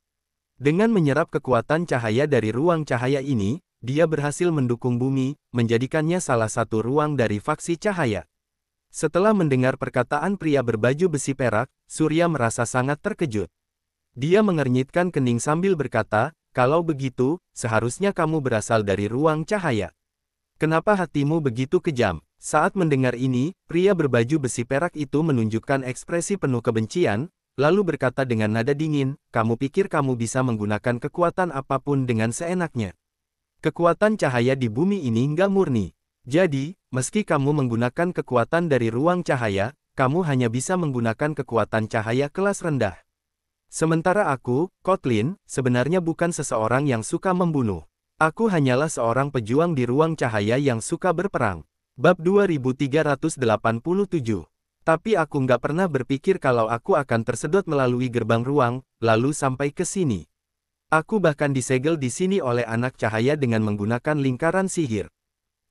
Dengan menyerap kekuatan cahaya dari ruang cahaya ini, dia berhasil mendukung bumi, menjadikannya salah satu ruang dari faksi cahaya. Setelah mendengar perkataan pria berbaju besi perak, Surya merasa sangat terkejut. Dia mengernyitkan kening sambil berkata, kalau begitu, seharusnya kamu berasal dari ruang cahaya. Kenapa hatimu begitu kejam? Saat mendengar ini, pria berbaju besi perak itu menunjukkan ekspresi penuh kebencian, lalu berkata dengan nada dingin, kamu pikir kamu bisa menggunakan kekuatan apapun dengan seenaknya. Kekuatan cahaya di bumi ini nggak murni. Jadi, meski kamu menggunakan kekuatan dari ruang cahaya, kamu hanya bisa menggunakan kekuatan cahaya kelas rendah. Sementara aku, Kotlin, sebenarnya bukan seseorang yang suka membunuh. Aku hanyalah seorang pejuang di ruang cahaya yang suka berperang. Bab 2387 Tapi aku nggak pernah berpikir kalau aku akan tersedot melalui gerbang ruang, lalu sampai ke sini. Aku bahkan disegel di sini oleh anak cahaya dengan menggunakan lingkaran sihir.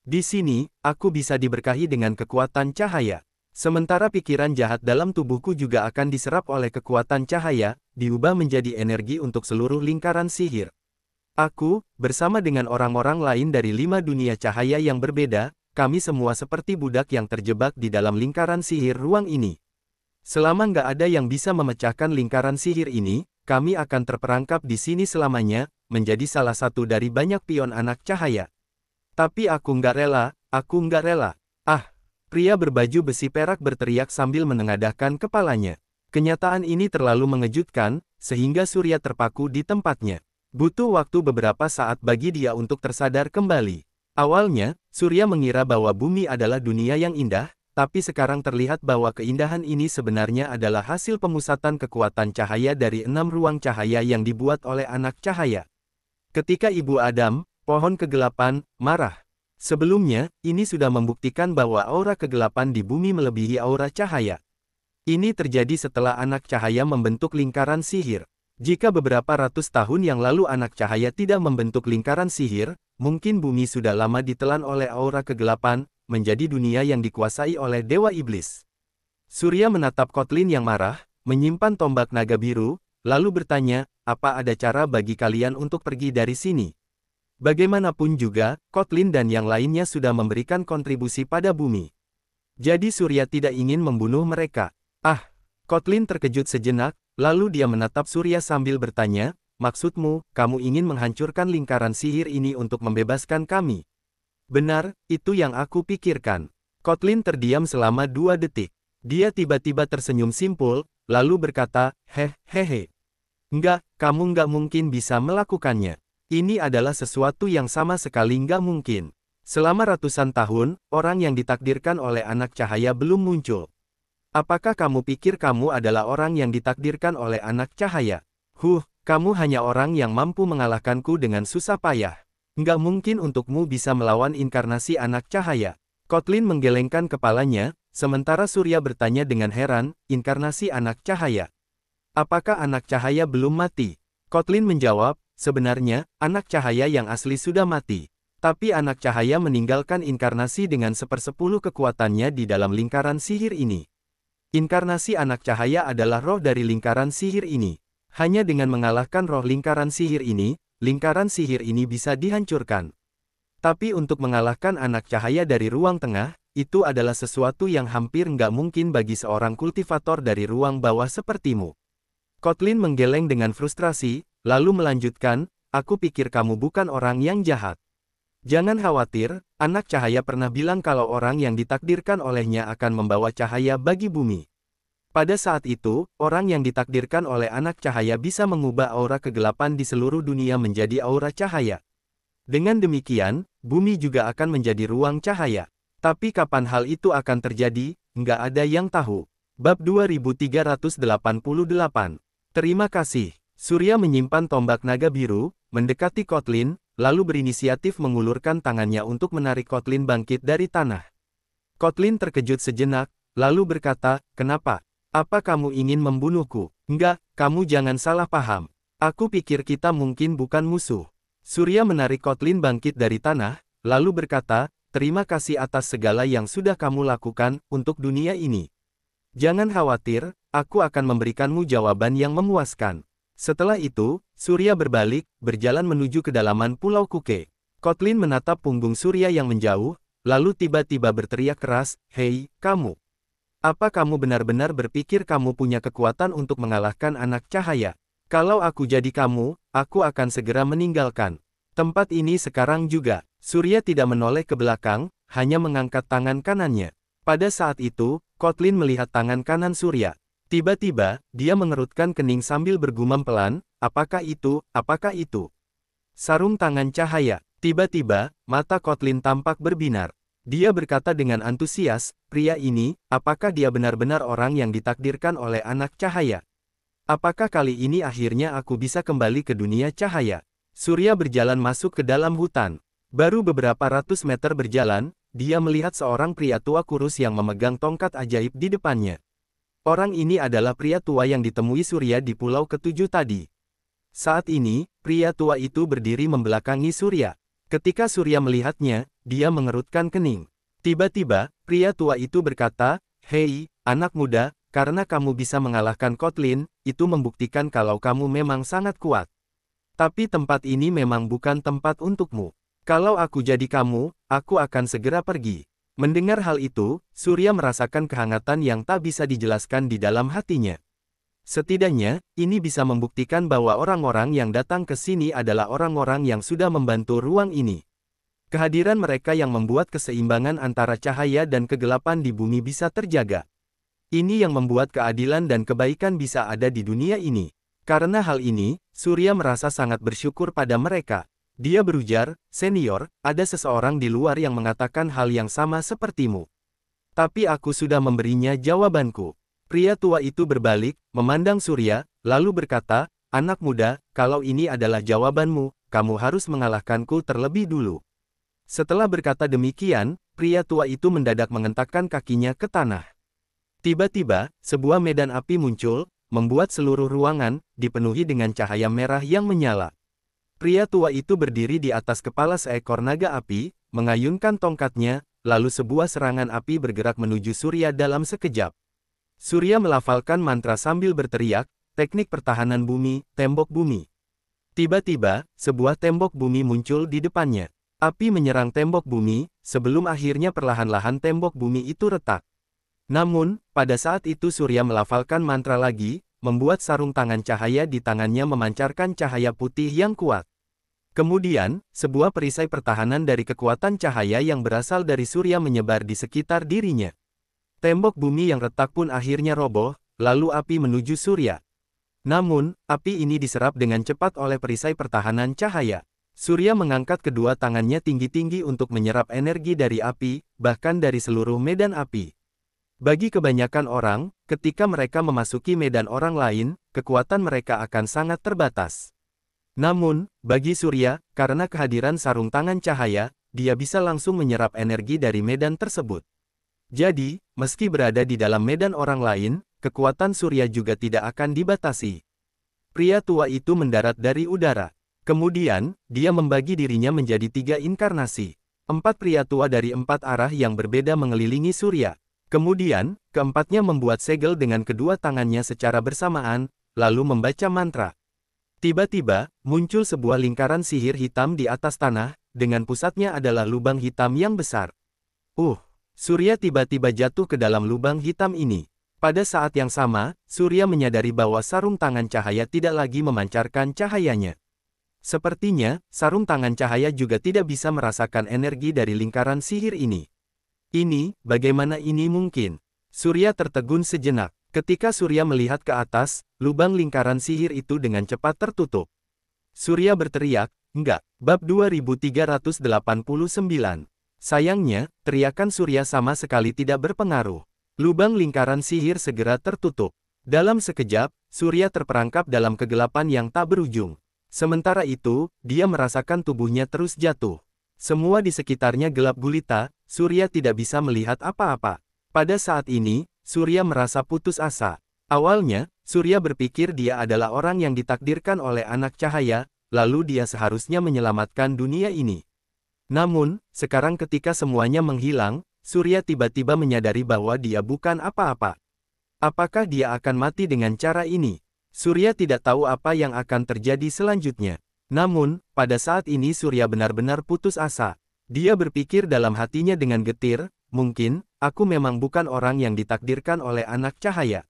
Di sini, aku bisa diberkahi dengan kekuatan cahaya. Sementara pikiran jahat dalam tubuhku juga akan diserap oleh kekuatan cahaya, diubah menjadi energi untuk seluruh lingkaran sihir. Aku, bersama dengan orang-orang lain dari lima dunia cahaya yang berbeda, kami semua seperti budak yang terjebak di dalam lingkaran sihir ruang ini. Selama nggak ada yang bisa memecahkan lingkaran sihir ini, kami akan terperangkap di sini selamanya, menjadi salah satu dari banyak pion anak cahaya. Tapi aku nggak rela, aku nggak rela. Pria berbaju besi perak berteriak sambil menengadahkan kepalanya. Kenyataan ini terlalu mengejutkan, sehingga Surya terpaku di tempatnya. Butuh waktu beberapa saat bagi dia untuk tersadar kembali. Awalnya, Surya mengira bahwa bumi adalah dunia yang indah, tapi sekarang terlihat bahwa keindahan ini sebenarnya adalah hasil pemusatan kekuatan cahaya dari enam ruang cahaya yang dibuat oleh anak cahaya. Ketika Ibu Adam, pohon kegelapan, marah. Sebelumnya, ini sudah membuktikan bahwa aura kegelapan di bumi melebihi aura cahaya. Ini terjadi setelah anak cahaya membentuk lingkaran sihir. Jika beberapa ratus tahun yang lalu anak cahaya tidak membentuk lingkaran sihir, mungkin bumi sudah lama ditelan oleh aura kegelapan, menjadi dunia yang dikuasai oleh Dewa Iblis. Surya menatap Kotlin yang marah, menyimpan tombak naga biru, lalu bertanya, apa ada cara bagi kalian untuk pergi dari sini? Bagaimanapun juga, Kotlin dan yang lainnya sudah memberikan kontribusi pada bumi. Jadi Surya tidak ingin membunuh mereka. Ah, Kotlin terkejut sejenak, lalu dia menatap Surya sambil bertanya, Maksudmu, kamu ingin menghancurkan lingkaran sihir ini untuk membebaskan kami? Benar, itu yang aku pikirkan. Kotlin terdiam selama dua detik. Dia tiba-tiba tersenyum simpul, lalu berkata, Heh, hehe. Enggak, kamu enggak mungkin bisa melakukannya. Ini adalah sesuatu yang sama sekali nggak mungkin. Selama ratusan tahun, orang yang ditakdirkan oleh anak cahaya belum muncul. Apakah kamu pikir kamu adalah orang yang ditakdirkan oleh anak cahaya? Huh, kamu hanya orang yang mampu mengalahkanku dengan susah payah. Nggak mungkin untukmu bisa melawan inkarnasi anak cahaya. Kotlin menggelengkan kepalanya, sementara Surya bertanya dengan heran, inkarnasi anak cahaya. Apakah anak cahaya belum mati? Kotlin menjawab, Sebenarnya, anak cahaya yang asli sudah mati. Tapi anak cahaya meninggalkan inkarnasi dengan sepersepuluh kekuatannya di dalam lingkaran sihir ini. Inkarnasi anak cahaya adalah roh dari lingkaran sihir ini. Hanya dengan mengalahkan roh lingkaran sihir ini, lingkaran sihir ini bisa dihancurkan. Tapi untuk mengalahkan anak cahaya dari ruang tengah, itu adalah sesuatu yang hampir nggak mungkin bagi seorang kultivator dari ruang bawah sepertimu. Kotlin menggeleng dengan frustrasi, Lalu melanjutkan, aku pikir kamu bukan orang yang jahat. Jangan khawatir, anak cahaya pernah bilang kalau orang yang ditakdirkan olehnya akan membawa cahaya bagi bumi. Pada saat itu, orang yang ditakdirkan oleh anak cahaya bisa mengubah aura kegelapan di seluruh dunia menjadi aura cahaya. Dengan demikian, bumi juga akan menjadi ruang cahaya. Tapi kapan hal itu akan terjadi, nggak ada yang tahu. Bab 2388 Terima kasih. Surya menyimpan tombak naga biru, mendekati Kotlin, lalu berinisiatif mengulurkan tangannya untuk menarik Kotlin bangkit dari tanah. Kotlin terkejut sejenak, lalu berkata, Kenapa? Apa kamu ingin membunuhku? Enggak, kamu jangan salah paham. Aku pikir kita mungkin bukan musuh. Surya menarik Kotlin bangkit dari tanah, lalu berkata, Terima kasih atas segala yang sudah kamu lakukan untuk dunia ini. Jangan khawatir, aku akan memberikanmu jawaban yang memuaskan. Setelah itu, Surya berbalik, berjalan menuju kedalaman Pulau Kuke. Kotlin menatap punggung Surya yang menjauh, lalu tiba-tiba berteriak keras, Hei, kamu! Apa kamu benar-benar berpikir kamu punya kekuatan untuk mengalahkan anak cahaya? Kalau aku jadi kamu, aku akan segera meninggalkan. Tempat ini sekarang juga. Surya tidak menoleh ke belakang, hanya mengangkat tangan kanannya. Pada saat itu, Kotlin melihat tangan kanan Surya. Tiba-tiba, dia mengerutkan kening sambil bergumam pelan, apakah itu, apakah itu? Sarung tangan cahaya. Tiba-tiba, mata Kotlin tampak berbinar. Dia berkata dengan antusias, pria ini, apakah dia benar-benar orang yang ditakdirkan oleh anak cahaya? Apakah kali ini akhirnya aku bisa kembali ke dunia cahaya? Surya berjalan masuk ke dalam hutan. Baru beberapa ratus meter berjalan, dia melihat seorang pria tua kurus yang memegang tongkat ajaib di depannya. Orang ini adalah pria tua yang ditemui Surya di pulau ketujuh tadi. Saat ini, pria tua itu berdiri membelakangi Surya. Ketika Surya melihatnya, dia mengerutkan kening. Tiba-tiba, pria tua itu berkata, Hei, anak muda, karena kamu bisa mengalahkan Kotlin, itu membuktikan kalau kamu memang sangat kuat. Tapi tempat ini memang bukan tempat untukmu. Kalau aku jadi kamu, aku akan segera pergi. Mendengar hal itu, Surya merasakan kehangatan yang tak bisa dijelaskan di dalam hatinya. Setidaknya, ini bisa membuktikan bahwa orang-orang yang datang ke sini adalah orang-orang yang sudah membantu ruang ini. Kehadiran mereka yang membuat keseimbangan antara cahaya dan kegelapan di bumi bisa terjaga. Ini yang membuat keadilan dan kebaikan bisa ada di dunia ini. Karena hal ini, Surya merasa sangat bersyukur pada mereka. Dia berujar, senior, ada seseorang di luar yang mengatakan hal yang sama sepertimu. Tapi aku sudah memberinya jawabanku. Pria tua itu berbalik, memandang Surya, lalu berkata, Anak muda, kalau ini adalah jawabanmu, kamu harus mengalahkanku terlebih dulu. Setelah berkata demikian, pria tua itu mendadak mengentakkan kakinya ke tanah. Tiba-tiba, sebuah medan api muncul, membuat seluruh ruangan dipenuhi dengan cahaya merah yang menyala. Pria tua itu berdiri di atas kepala seekor naga api, mengayunkan tongkatnya, lalu sebuah serangan api bergerak menuju Surya dalam sekejap. Surya melafalkan mantra sambil berteriak, teknik pertahanan bumi, tembok bumi. Tiba-tiba, sebuah tembok bumi muncul di depannya. Api menyerang tembok bumi, sebelum akhirnya perlahan-lahan tembok bumi itu retak. Namun, pada saat itu Surya melafalkan mantra lagi, membuat sarung tangan cahaya di tangannya memancarkan cahaya putih yang kuat. Kemudian, sebuah perisai pertahanan dari kekuatan cahaya yang berasal dari surya menyebar di sekitar dirinya. Tembok bumi yang retak pun akhirnya roboh, lalu api menuju surya. Namun, api ini diserap dengan cepat oleh perisai pertahanan cahaya. Surya mengangkat kedua tangannya tinggi-tinggi untuk menyerap energi dari api, bahkan dari seluruh medan api. Bagi kebanyakan orang, ketika mereka memasuki medan orang lain, kekuatan mereka akan sangat terbatas. Namun, bagi Surya, karena kehadiran sarung tangan cahaya, dia bisa langsung menyerap energi dari medan tersebut. Jadi, meski berada di dalam medan orang lain, kekuatan Surya juga tidak akan dibatasi. Pria tua itu mendarat dari udara. Kemudian, dia membagi dirinya menjadi tiga inkarnasi. Empat pria tua dari empat arah yang berbeda mengelilingi Surya. Kemudian, keempatnya membuat segel dengan kedua tangannya secara bersamaan, lalu membaca mantra. Tiba-tiba, muncul sebuah lingkaran sihir hitam di atas tanah, dengan pusatnya adalah lubang hitam yang besar. Uh, Surya tiba-tiba jatuh ke dalam lubang hitam ini. Pada saat yang sama, Surya menyadari bahwa sarung tangan cahaya tidak lagi memancarkan cahayanya. Sepertinya, sarung tangan cahaya juga tidak bisa merasakan energi dari lingkaran sihir ini. Ini, bagaimana ini mungkin? Surya tertegun sejenak. Ketika Surya melihat ke atas, lubang lingkaran sihir itu dengan cepat tertutup. Surya berteriak, enggak, bab 2389. Sayangnya, teriakan Surya sama sekali tidak berpengaruh. Lubang lingkaran sihir segera tertutup. Dalam sekejap, Surya terperangkap dalam kegelapan yang tak berujung. Sementara itu, dia merasakan tubuhnya terus jatuh. Semua di sekitarnya gelap gulita, Surya tidak bisa melihat apa-apa. Pada saat ini, Surya merasa putus asa. Awalnya, Surya berpikir dia adalah orang yang ditakdirkan oleh anak cahaya, lalu dia seharusnya menyelamatkan dunia ini. Namun, sekarang ketika semuanya menghilang, Surya tiba-tiba menyadari bahwa dia bukan apa-apa. Apakah dia akan mati dengan cara ini? Surya tidak tahu apa yang akan terjadi selanjutnya. Namun, pada saat ini Surya benar-benar putus asa. Dia berpikir dalam hatinya dengan getir, Mungkin, aku memang bukan orang yang ditakdirkan oleh anak cahaya.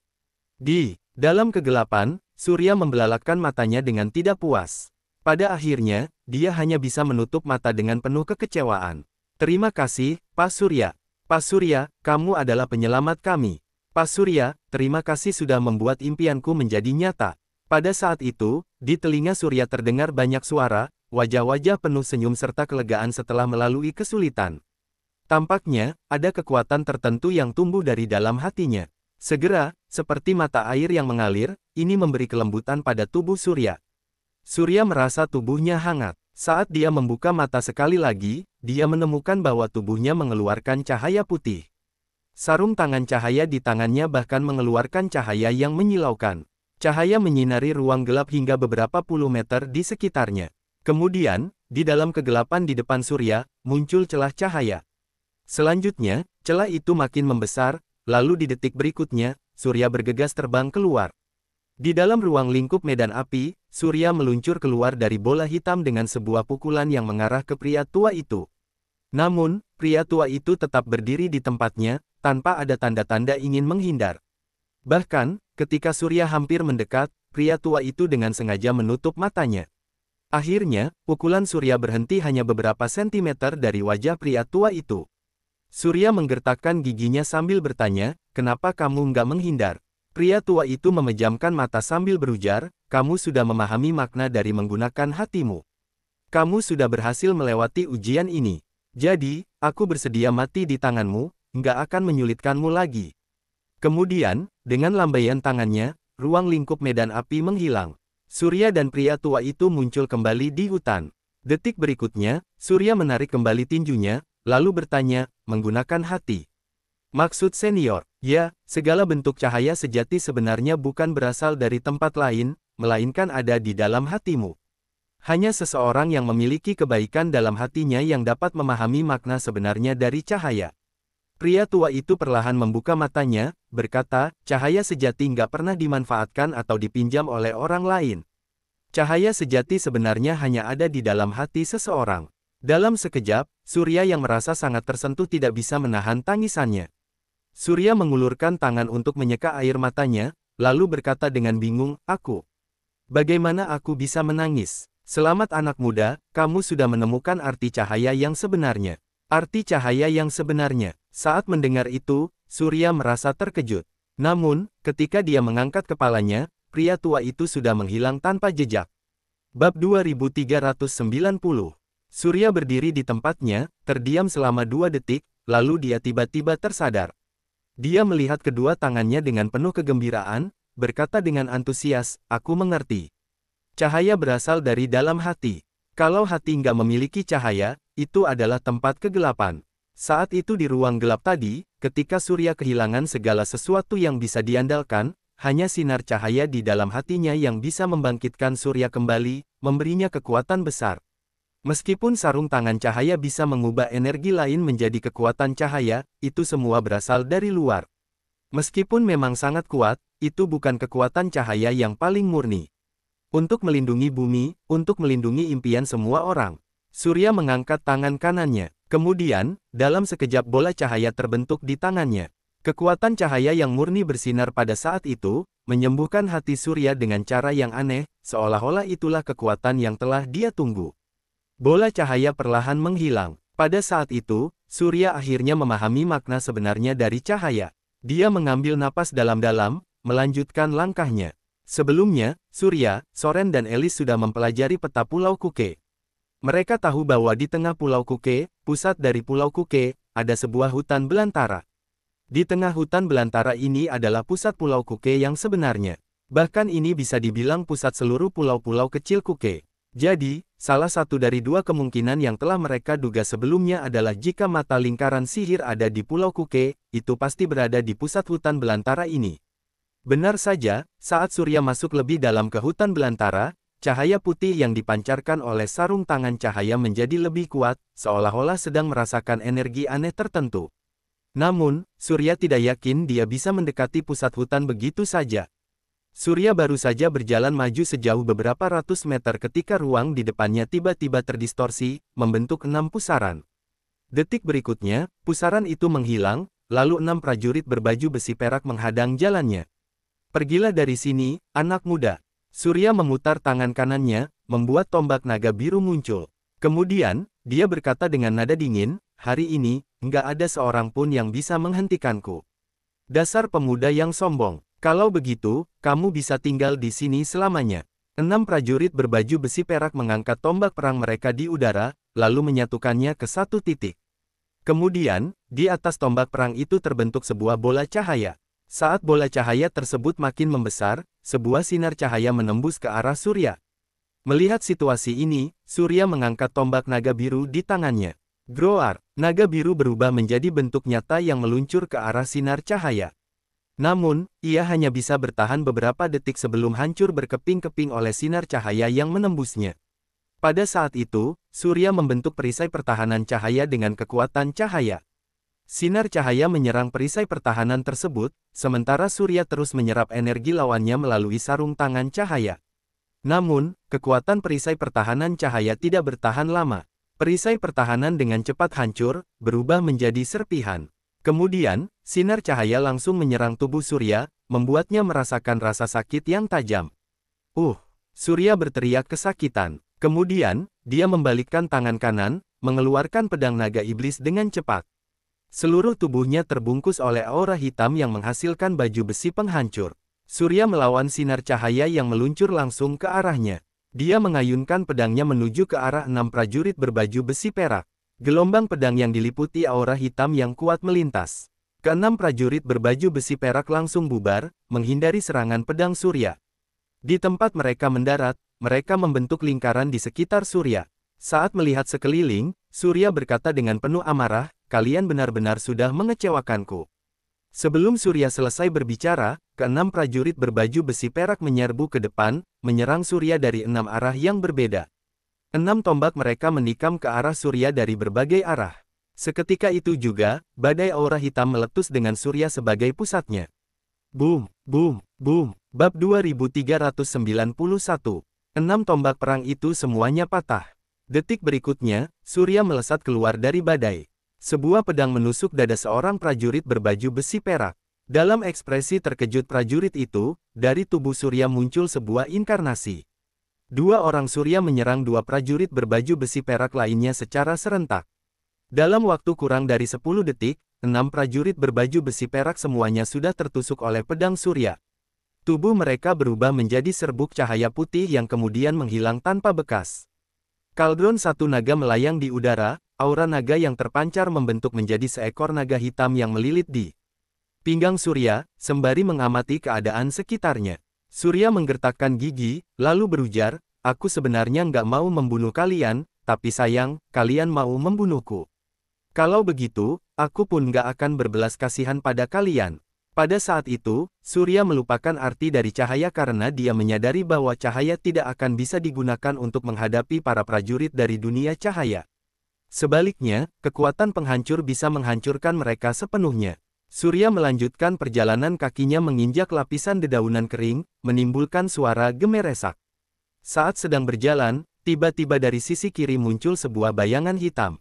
Di dalam kegelapan, Surya membelalakkan matanya dengan tidak puas. Pada akhirnya, dia hanya bisa menutup mata dengan penuh kekecewaan. Terima kasih, Pak Surya. Pak Surya, kamu adalah penyelamat kami. Pak Surya, terima kasih sudah membuat impianku menjadi nyata. Pada saat itu, di telinga Surya terdengar banyak suara, wajah-wajah penuh senyum serta kelegaan setelah melalui kesulitan. Tampaknya, ada kekuatan tertentu yang tumbuh dari dalam hatinya. Segera, seperti mata air yang mengalir, ini memberi kelembutan pada tubuh Surya. Surya merasa tubuhnya hangat. Saat dia membuka mata sekali lagi, dia menemukan bahwa tubuhnya mengeluarkan cahaya putih. Sarung tangan cahaya di tangannya bahkan mengeluarkan cahaya yang menyilaukan. Cahaya menyinari ruang gelap hingga beberapa puluh meter di sekitarnya. Kemudian, di dalam kegelapan di depan surya, muncul celah cahaya. Selanjutnya, celah itu makin membesar, lalu di detik berikutnya, Surya bergegas terbang keluar. Di dalam ruang lingkup medan api, Surya meluncur keluar dari bola hitam dengan sebuah pukulan yang mengarah ke pria tua itu. Namun, pria tua itu tetap berdiri di tempatnya, tanpa ada tanda-tanda ingin menghindar. Bahkan, ketika Surya hampir mendekat, pria tua itu dengan sengaja menutup matanya. Akhirnya, pukulan Surya berhenti hanya beberapa sentimeter dari wajah pria tua itu. Surya menggertakkan giginya sambil bertanya, kenapa kamu nggak menghindar? Pria tua itu memejamkan mata sambil berujar, kamu sudah memahami makna dari menggunakan hatimu. Kamu sudah berhasil melewati ujian ini. Jadi, aku bersedia mati di tanganmu, nggak akan menyulitkanmu lagi. Kemudian, dengan lambaian tangannya, ruang lingkup medan api menghilang. Surya dan pria tua itu muncul kembali di hutan. Detik berikutnya, Surya menarik kembali tinjunya, Lalu bertanya, menggunakan hati. Maksud senior, ya, segala bentuk cahaya sejati sebenarnya bukan berasal dari tempat lain, melainkan ada di dalam hatimu. Hanya seseorang yang memiliki kebaikan dalam hatinya yang dapat memahami makna sebenarnya dari cahaya. Pria tua itu perlahan membuka matanya, berkata, cahaya sejati nggak pernah dimanfaatkan atau dipinjam oleh orang lain. Cahaya sejati sebenarnya hanya ada di dalam hati seseorang. Dalam sekejap, Surya yang merasa sangat tersentuh tidak bisa menahan tangisannya. Surya mengulurkan tangan untuk menyeka air matanya, lalu berkata dengan bingung, Aku. Bagaimana aku bisa menangis? Selamat anak muda, kamu sudah menemukan arti cahaya yang sebenarnya. Arti cahaya yang sebenarnya. Saat mendengar itu, Surya merasa terkejut. Namun, ketika dia mengangkat kepalanya, pria tua itu sudah menghilang tanpa jejak. Bab 2390 Surya berdiri di tempatnya, terdiam selama dua detik, lalu dia tiba-tiba tersadar. Dia melihat kedua tangannya dengan penuh kegembiraan, berkata dengan antusias, aku mengerti. Cahaya berasal dari dalam hati. Kalau hati nggak memiliki cahaya, itu adalah tempat kegelapan. Saat itu di ruang gelap tadi, ketika surya kehilangan segala sesuatu yang bisa diandalkan, hanya sinar cahaya di dalam hatinya yang bisa membangkitkan surya kembali, memberinya kekuatan besar. Meskipun sarung tangan cahaya bisa mengubah energi lain menjadi kekuatan cahaya, itu semua berasal dari luar. Meskipun memang sangat kuat, itu bukan kekuatan cahaya yang paling murni. Untuk melindungi bumi, untuk melindungi impian semua orang, Surya mengangkat tangan kanannya. Kemudian, dalam sekejap bola cahaya terbentuk di tangannya. Kekuatan cahaya yang murni bersinar pada saat itu, menyembuhkan hati Surya dengan cara yang aneh, seolah-olah itulah kekuatan yang telah dia tunggu. Bola cahaya perlahan menghilang. Pada saat itu, Surya akhirnya memahami makna sebenarnya dari cahaya. Dia mengambil napas dalam-dalam, melanjutkan langkahnya. Sebelumnya, Surya, Soren dan Elis sudah mempelajari peta Pulau Kuke. Mereka tahu bahwa di tengah Pulau Kuke, pusat dari Pulau Kuke, ada sebuah hutan belantara. Di tengah hutan belantara ini adalah pusat Pulau Kuke yang sebenarnya. Bahkan ini bisa dibilang pusat seluruh pulau-pulau kecil Kuke. Jadi, salah satu dari dua kemungkinan yang telah mereka duga sebelumnya adalah jika mata lingkaran sihir ada di Pulau Kuke, itu pasti berada di pusat hutan belantara ini. Benar saja, saat surya masuk lebih dalam ke hutan belantara, cahaya putih yang dipancarkan oleh sarung tangan cahaya menjadi lebih kuat, seolah-olah sedang merasakan energi aneh tertentu. Namun, Surya tidak yakin dia bisa mendekati pusat hutan begitu saja. Surya baru saja berjalan maju sejauh beberapa ratus meter ketika ruang di depannya tiba-tiba terdistorsi, membentuk enam pusaran. Detik berikutnya, pusaran itu menghilang, lalu enam prajurit berbaju besi perak menghadang jalannya. Pergilah dari sini, anak muda. Surya memutar tangan kanannya, membuat tombak naga biru muncul. Kemudian, dia berkata dengan nada dingin, hari ini, nggak ada seorang pun yang bisa menghentikanku. Dasar pemuda yang sombong. Kalau begitu, kamu bisa tinggal di sini selamanya. Enam prajurit berbaju besi perak mengangkat tombak perang mereka di udara, lalu menyatukannya ke satu titik. Kemudian, di atas tombak perang itu terbentuk sebuah bola cahaya. Saat bola cahaya tersebut makin membesar, sebuah sinar cahaya menembus ke arah Surya. Melihat situasi ini, Surya mengangkat tombak naga biru di tangannya. Groar, naga biru berubah menjadi bentuk nyata yang meluncur ke arah sinar cahaya. Namun, ia hanya bisa bertahan beberapa detik sebelum hancur berkeping-keping oleh sinar cahaya yang menembusnya. Pada saat itu, Surya membentuk perisai pertahanan cahaya dengan kekuatan cahaya. Sinar cahaya menyerang perisai pertahanan tersebut, sementara Surya terus menyerap energi lawannya melalui sarung tangan cahaya. Namun, kekuatan perisai pertahanan cahaya tidak bertahan lama. Perisai pertahanan dengan cepat hancur, berubah menjadi serpihan. Kemudian, sinar cahaya langsung menyerang tubuh Surya, membuatnya merasakan rasa sakit yang tajam. Uh, Surya berteriak kesakitan. Kemudian, dia membalikkan tangan kanan, mengeluarkan pedang naga iblis dengan cepat. Seluruh tubuhnya terbungkus oleh aura hitam yang menghasilkan baju besi penghancur. Surya melawan sinar cahaya yang meluncur langsung ke arahnya. Dia mengayunkan pedangnya menuju ke arah enam prajurit berbaju besi perak. Gelombang pedang yang diliputi aura hitam yang kuat melintas. Keenam prajurit berbaju besi perak langsung bubar, menghindari serangan pedang surya. Di tempat mereka mendarat, mereka membentuk lingkaran di sekitar surya. Saat melihat sekeliling, surya berkata dengan penuh amarah, kalian benar-benar sudah mengecewakanku. Sebelum surya selesai berbicara, keenam prajurit berbaju besi perak menyerbu ke depan, menyerang surya dari enam arah yang berbeda. Enam tombak mereka menikam ke arah surya dari berbagai arah. Seketika itu juga, badai aura hitam meletus dengan surya sebagai pusatnya. Boom, boom, boom. Bab 2391. Enam tombak perang itu semuanya patah. Detik berikutnya, surya melesat keluar dari badai. Sebuah pedang menusuk dada seorang prajurit berbaju besi perak. Dalam ekspresi terkejut prajurit itu, dari tubuh surya muncul sebuah inkarnasi. Dua orang Surya menyerang dua prajurit berbaju besi perak lainnya secara serentak. Dalam waktu kurang dari 10 detik, enam prajurit berbaju besi perak semuanya sudah tertusuk oleh pedang Surya. Tubuh mereka berubah menjadi serbuk cahaya putih yang kemudian menghilang tanpa bekas. Kaldron satu naga melayang di udara, aura naga yang terpancar membentuk menjadi seekor naga hitam yang melilit di pinggang Surya, sembari mengamati keadaan sekitarnya. Surya menggertakkan gigi, lalu berujar, aku sebenarnya nggak mau membunuh kalian, tapi sayang, kalian mau membunuhku. Kalau begitu, aku pun nggak akan berbelas kasihan pada kalian. Pada saat itu, Surya melupakan arti dari cahaya karena dia menyadari bahwa cahaya tidak akan bisa digunakan untuk menghadapi para prajurit dari dunia cahaya. Sebaliknya, kekuatan penghancur bisa menghancurkan mereka sepenuhnya. Surya melanjutkan perjalanan kakinya menginjak lapisan dedaunan kering, menimbulkan suara gemeresak. Saat sedang berjalan, tiba-tiba dari sisi kiri muncul sebuah bayangan hitam.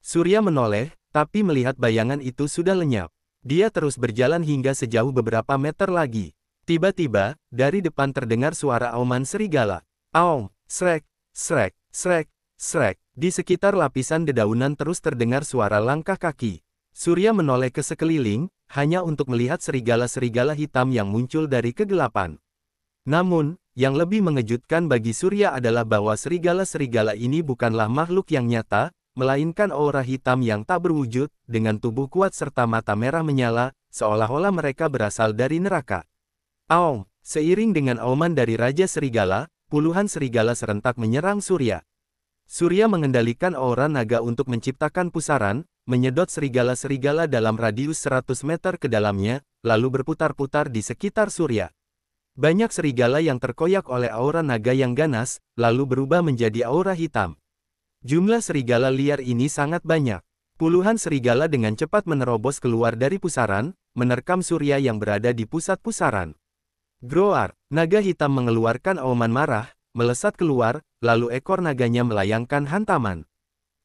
Surya menoleh, tapi melihat bayangan itu sudah lenyap. Dia terus berjalan hingga sejauh beberapa meter lagi. Tiba-tiba, dari depan terdengar suara auman serigala. Aum, srek, srek, srek, srek. Di sekitar lapisan dedaunan terus terdengar suara langkah kaki. Surya menoleh ke sekeliling, hanya untuk melihat serigala-serigala hitam yang muncul dari kegelapan. Namun, yang lebih mengejutkan bagi Surya adalah bahwa serigala-serigala ini bukanlah makhluk yang nyata, melainkan aura hitam yang tak berwujud, dengan tubuh kuat serta mata merah menyala, seolah-olah mereka berasal dari neraka. Aum, seiring dengan auman dari Raja Serigala, puluhan serigala serentak menyerang Surya. Surya mengendalikan aura naga untuk menciptakan pusaran, menyedot serigala-serigala dalam radius 100 meter ke dalamnya, lalu berputar-putar di sekitar surya. Banyak serigala yang terkoyak oleh aura naga yang ganas, lalu berubah menjadi aura hitam. Jumlah serigala liar ini sangat banyak. Puluhan serigala dengan cepat menerobos keluar dari pusaran, menerkam surya yang berada di pusat pusaran. Groar, naga hitam mengeluarkan auman marah, melesat keluar, lalu ekor naganya melayangkan hantaman.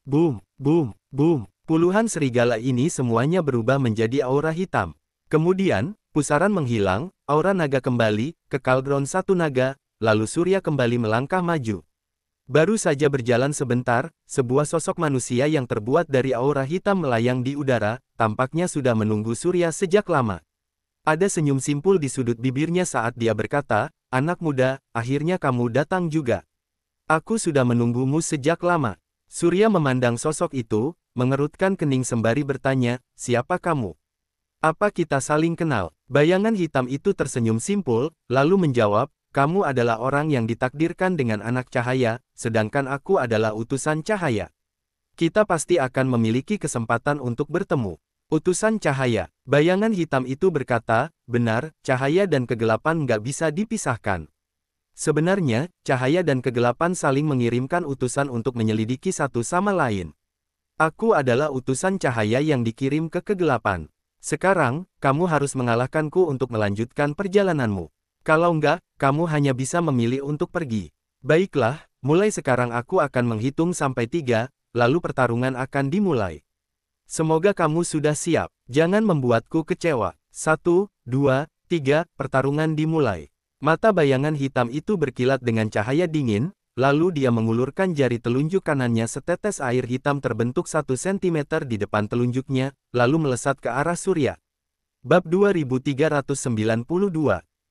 Boom, boom, boom. Puluhan serigala ini semuanya berubah menjadi aura hitam. Kemudian, pusaran menghilang, aura naga kembali, ke kaldron satu naga, lalu surya kembali melangkah maju. Baru saja berjalan sebentar, sebuah sosok manusia yang terbuat dari aura hitam melayang di udara, tampaknya sudah menunggu surya sejak lama. Ada senyum simpul di sudut bibirnya saat dia berkata, Anak muda, akhirnya kamu datang juga. Aku sudah menunggumu sejak lama. Surya memandang sosok itu, mengerutkan kening sembari bertanya, siapa kamu? Apa kita saling kenal? Bayangan hitam itu tersenyum simpul, lalu menjawab, kamu adalah orang yang ditakdirkan dengan anak cahaya, sedangkan aku adalah utusan cahaya. Kita pasti akan memiliki kesempatan untuk bertemu. Utusan cahaya, bayangan hitam itu berkata, benar, cahaya dan kegelapan nggak bisa dipisahkan. Sebenarnya, cahaya dan kegelapan saling mengirimkan utusan untuk menyelidiki satu sama lain. Aku adalah utusan cahaya yang dikirim ke kegelapan. Sekarang, kamu harus mengalahkanku untuk melanjutkan perjalananmu. Kalau enggak, kamu hanya bisa memilih untuk pergi. Baiklah, mulai sekarang aku akan menghitung sampai tiga, lalu pertarungan akan dimulai. Semoga kamu sudah siap. Jangan membuatku kecewa. Satu, dua, tiga, pertarungan dimulai. Mata bayangan hitam itu berkilat dengan cahaya dingin, Lalu dia mengulurkan jari telunjuk kanannya setetes air hitam terbentuk 1 cm di depan telunjuknya, lalu melesat ke arah surya. Bab 2392.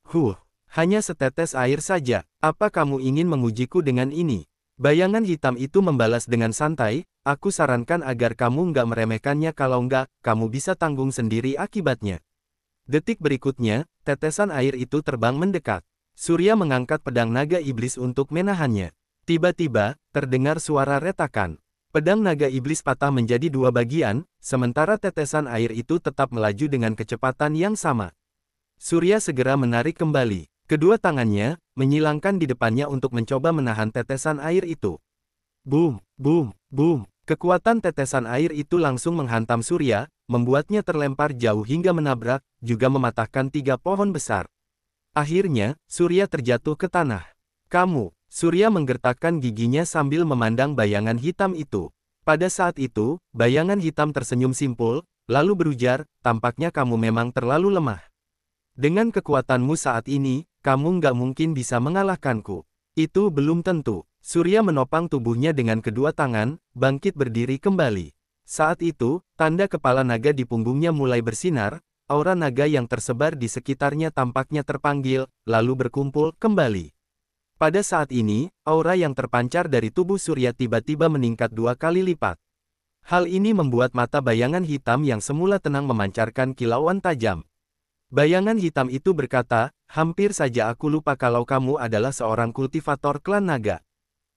Huh, hanya setetes air saja. Apa kamu ingin mengujiku dengan ini? Bayangan hitam itu membalas dengan santai, aku sarankan agar kamu nggak meremehkannya kalau nggak, kamu bisa tanggung sendiri akibatnya. Detik berikutnya, tetesan air itu terbang mendekat. Surya mengangkat pedang naga iblis untuk menahannya. Tiba-tiba, terdengar suara retakan. Pedang naga iblis patah menjadi dua bagian, sementara tetesan air itu tetap melaju dengan kecepatan yang sama. Surya segera menarik kembali. Kedua tangannya, menyilangkan di depannya untuk mencoba menahan tetesan air itu. Boom, boom, boom. Kekuatan tetesan air itu langsung menghantam Surya, membuatnya terlempar jauh hingga menabrak, juga mematahkan tiga pohon besar. Akhirnya, Surya terjatuh ke tanah. Kamu, Surya menggertakkan giginya sambil memandang bayangan hitam itu. Pada saat itu, bayangan hitam tersenyum simpul, lalu berujar, tampaknya kamu memang terlalu lemah. Dengan kekuatanmu saat ini, kamu nggak mungkin bisa mengalahkanku. Itu belum tentu. Surya menopang tubuhnya dengan kedua tangan, bangkit berdiri kembali. Saat itu, tanda kepala naga di punggungnya mulai bersinar, aura naga yang tersebar di sekitarnya tampaknya terpanggil, lalu berkumpul kembali. Pada saat ini, aura yang terpancar dari tubuh Surya tiba-tiba meningkat dua kali lipat. Hal ini membuat mata bayangan hitam yang semula tenang memancarkan kilauan tajam. Bayangan hitam itu berkata, hampir saja aku lupa kalau kamu adalah seorang kultivator klan naga.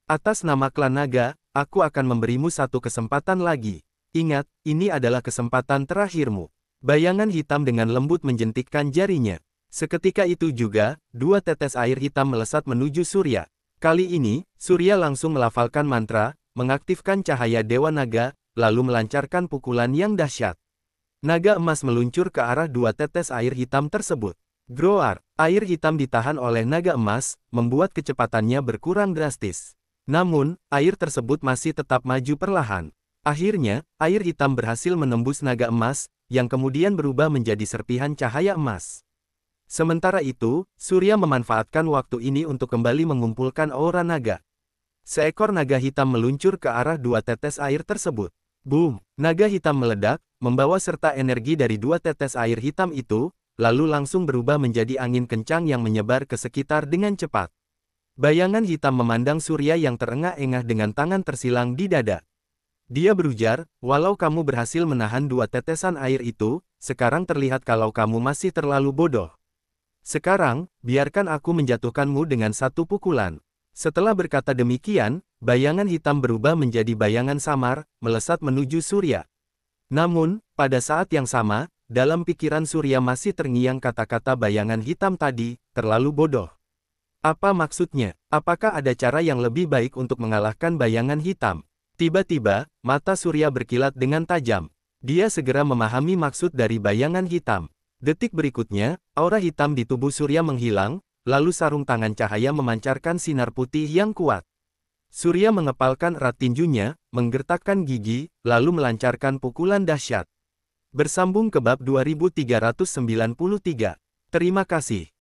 Atas nama klan naga, aku akan memberimu satu kesempatan lagi. Ingat, ini adalah kesempatan terakhirmu. Bayangan hitam dengan lembut menjentikkan jarinya. Seketika itu juga, dua tetes air hitam melesat menuju Surya. Kali ini, Surya langsung melafalkan mantra, mengaktifkan cahaya Dewa Naga, lalu melancarkan pukulan yang dahsyat. Naga emas meluncur ke arah dua tetes air hitam tersebut. Groar, air hitam ditahan oleh naga emas, membuat kecepatannya berkurang drastis. Namun, air tersebut masih tetap maju perlahan. Akhirnya, air hitam berhasil menembus naga emas, yang kemudian berubah menjadi serpihan cahaya emas. Sementara itu, Surya memanfaatkan waktu ini untuk kembali mengumpulkan aura naga. Seekor naga hitam meluncur ke arah dua tetes air tersebut. Boom! Naga hitam meledak, membawa serta energi dari dua tetes air hitam itu, lalu langsung berubah menjadi angin kencang yang menyebar ke sekitar dengan cepat. Bayangan hitam memandang Surya yang terengah-engah dengan tangan tersilang di dada. Dia berujar, walau kamu berhasil menahan dua tetesan air itu, sekarang terlihat kalau kamu masih terlalu bodoh. Sekarang, biarkan aku menjatuhkanmu dengan satu pukulan. Setelah berkata demikian, bayangan hitam berubah menjadi bayangan samar, melesat menuju Surya. Namun, pada saat yang sama, dalam pikiran Surya masih terngiang kata-kata bayangan hitam tadi, terlalu bodoh. Apa maksudnya? Apakah ada cara yang lebih baik untuk mengalahkan bayangan hitam? Tiba-tiba, mata Surya berkilat dengan tajam. Dia segera memahami maksud dari bayangan hitam. Detik berikutnya, aura hitam di tubuh Surya menghilang, lalu sarung tangan cahaya memancarkan sinar putih yang kuat. Surya mengepalkan erat tinjunya, menggertakkan gigi, lalu melancarkan pukulan dahsyat. Bersambung ke bab 2393. Terima kasih.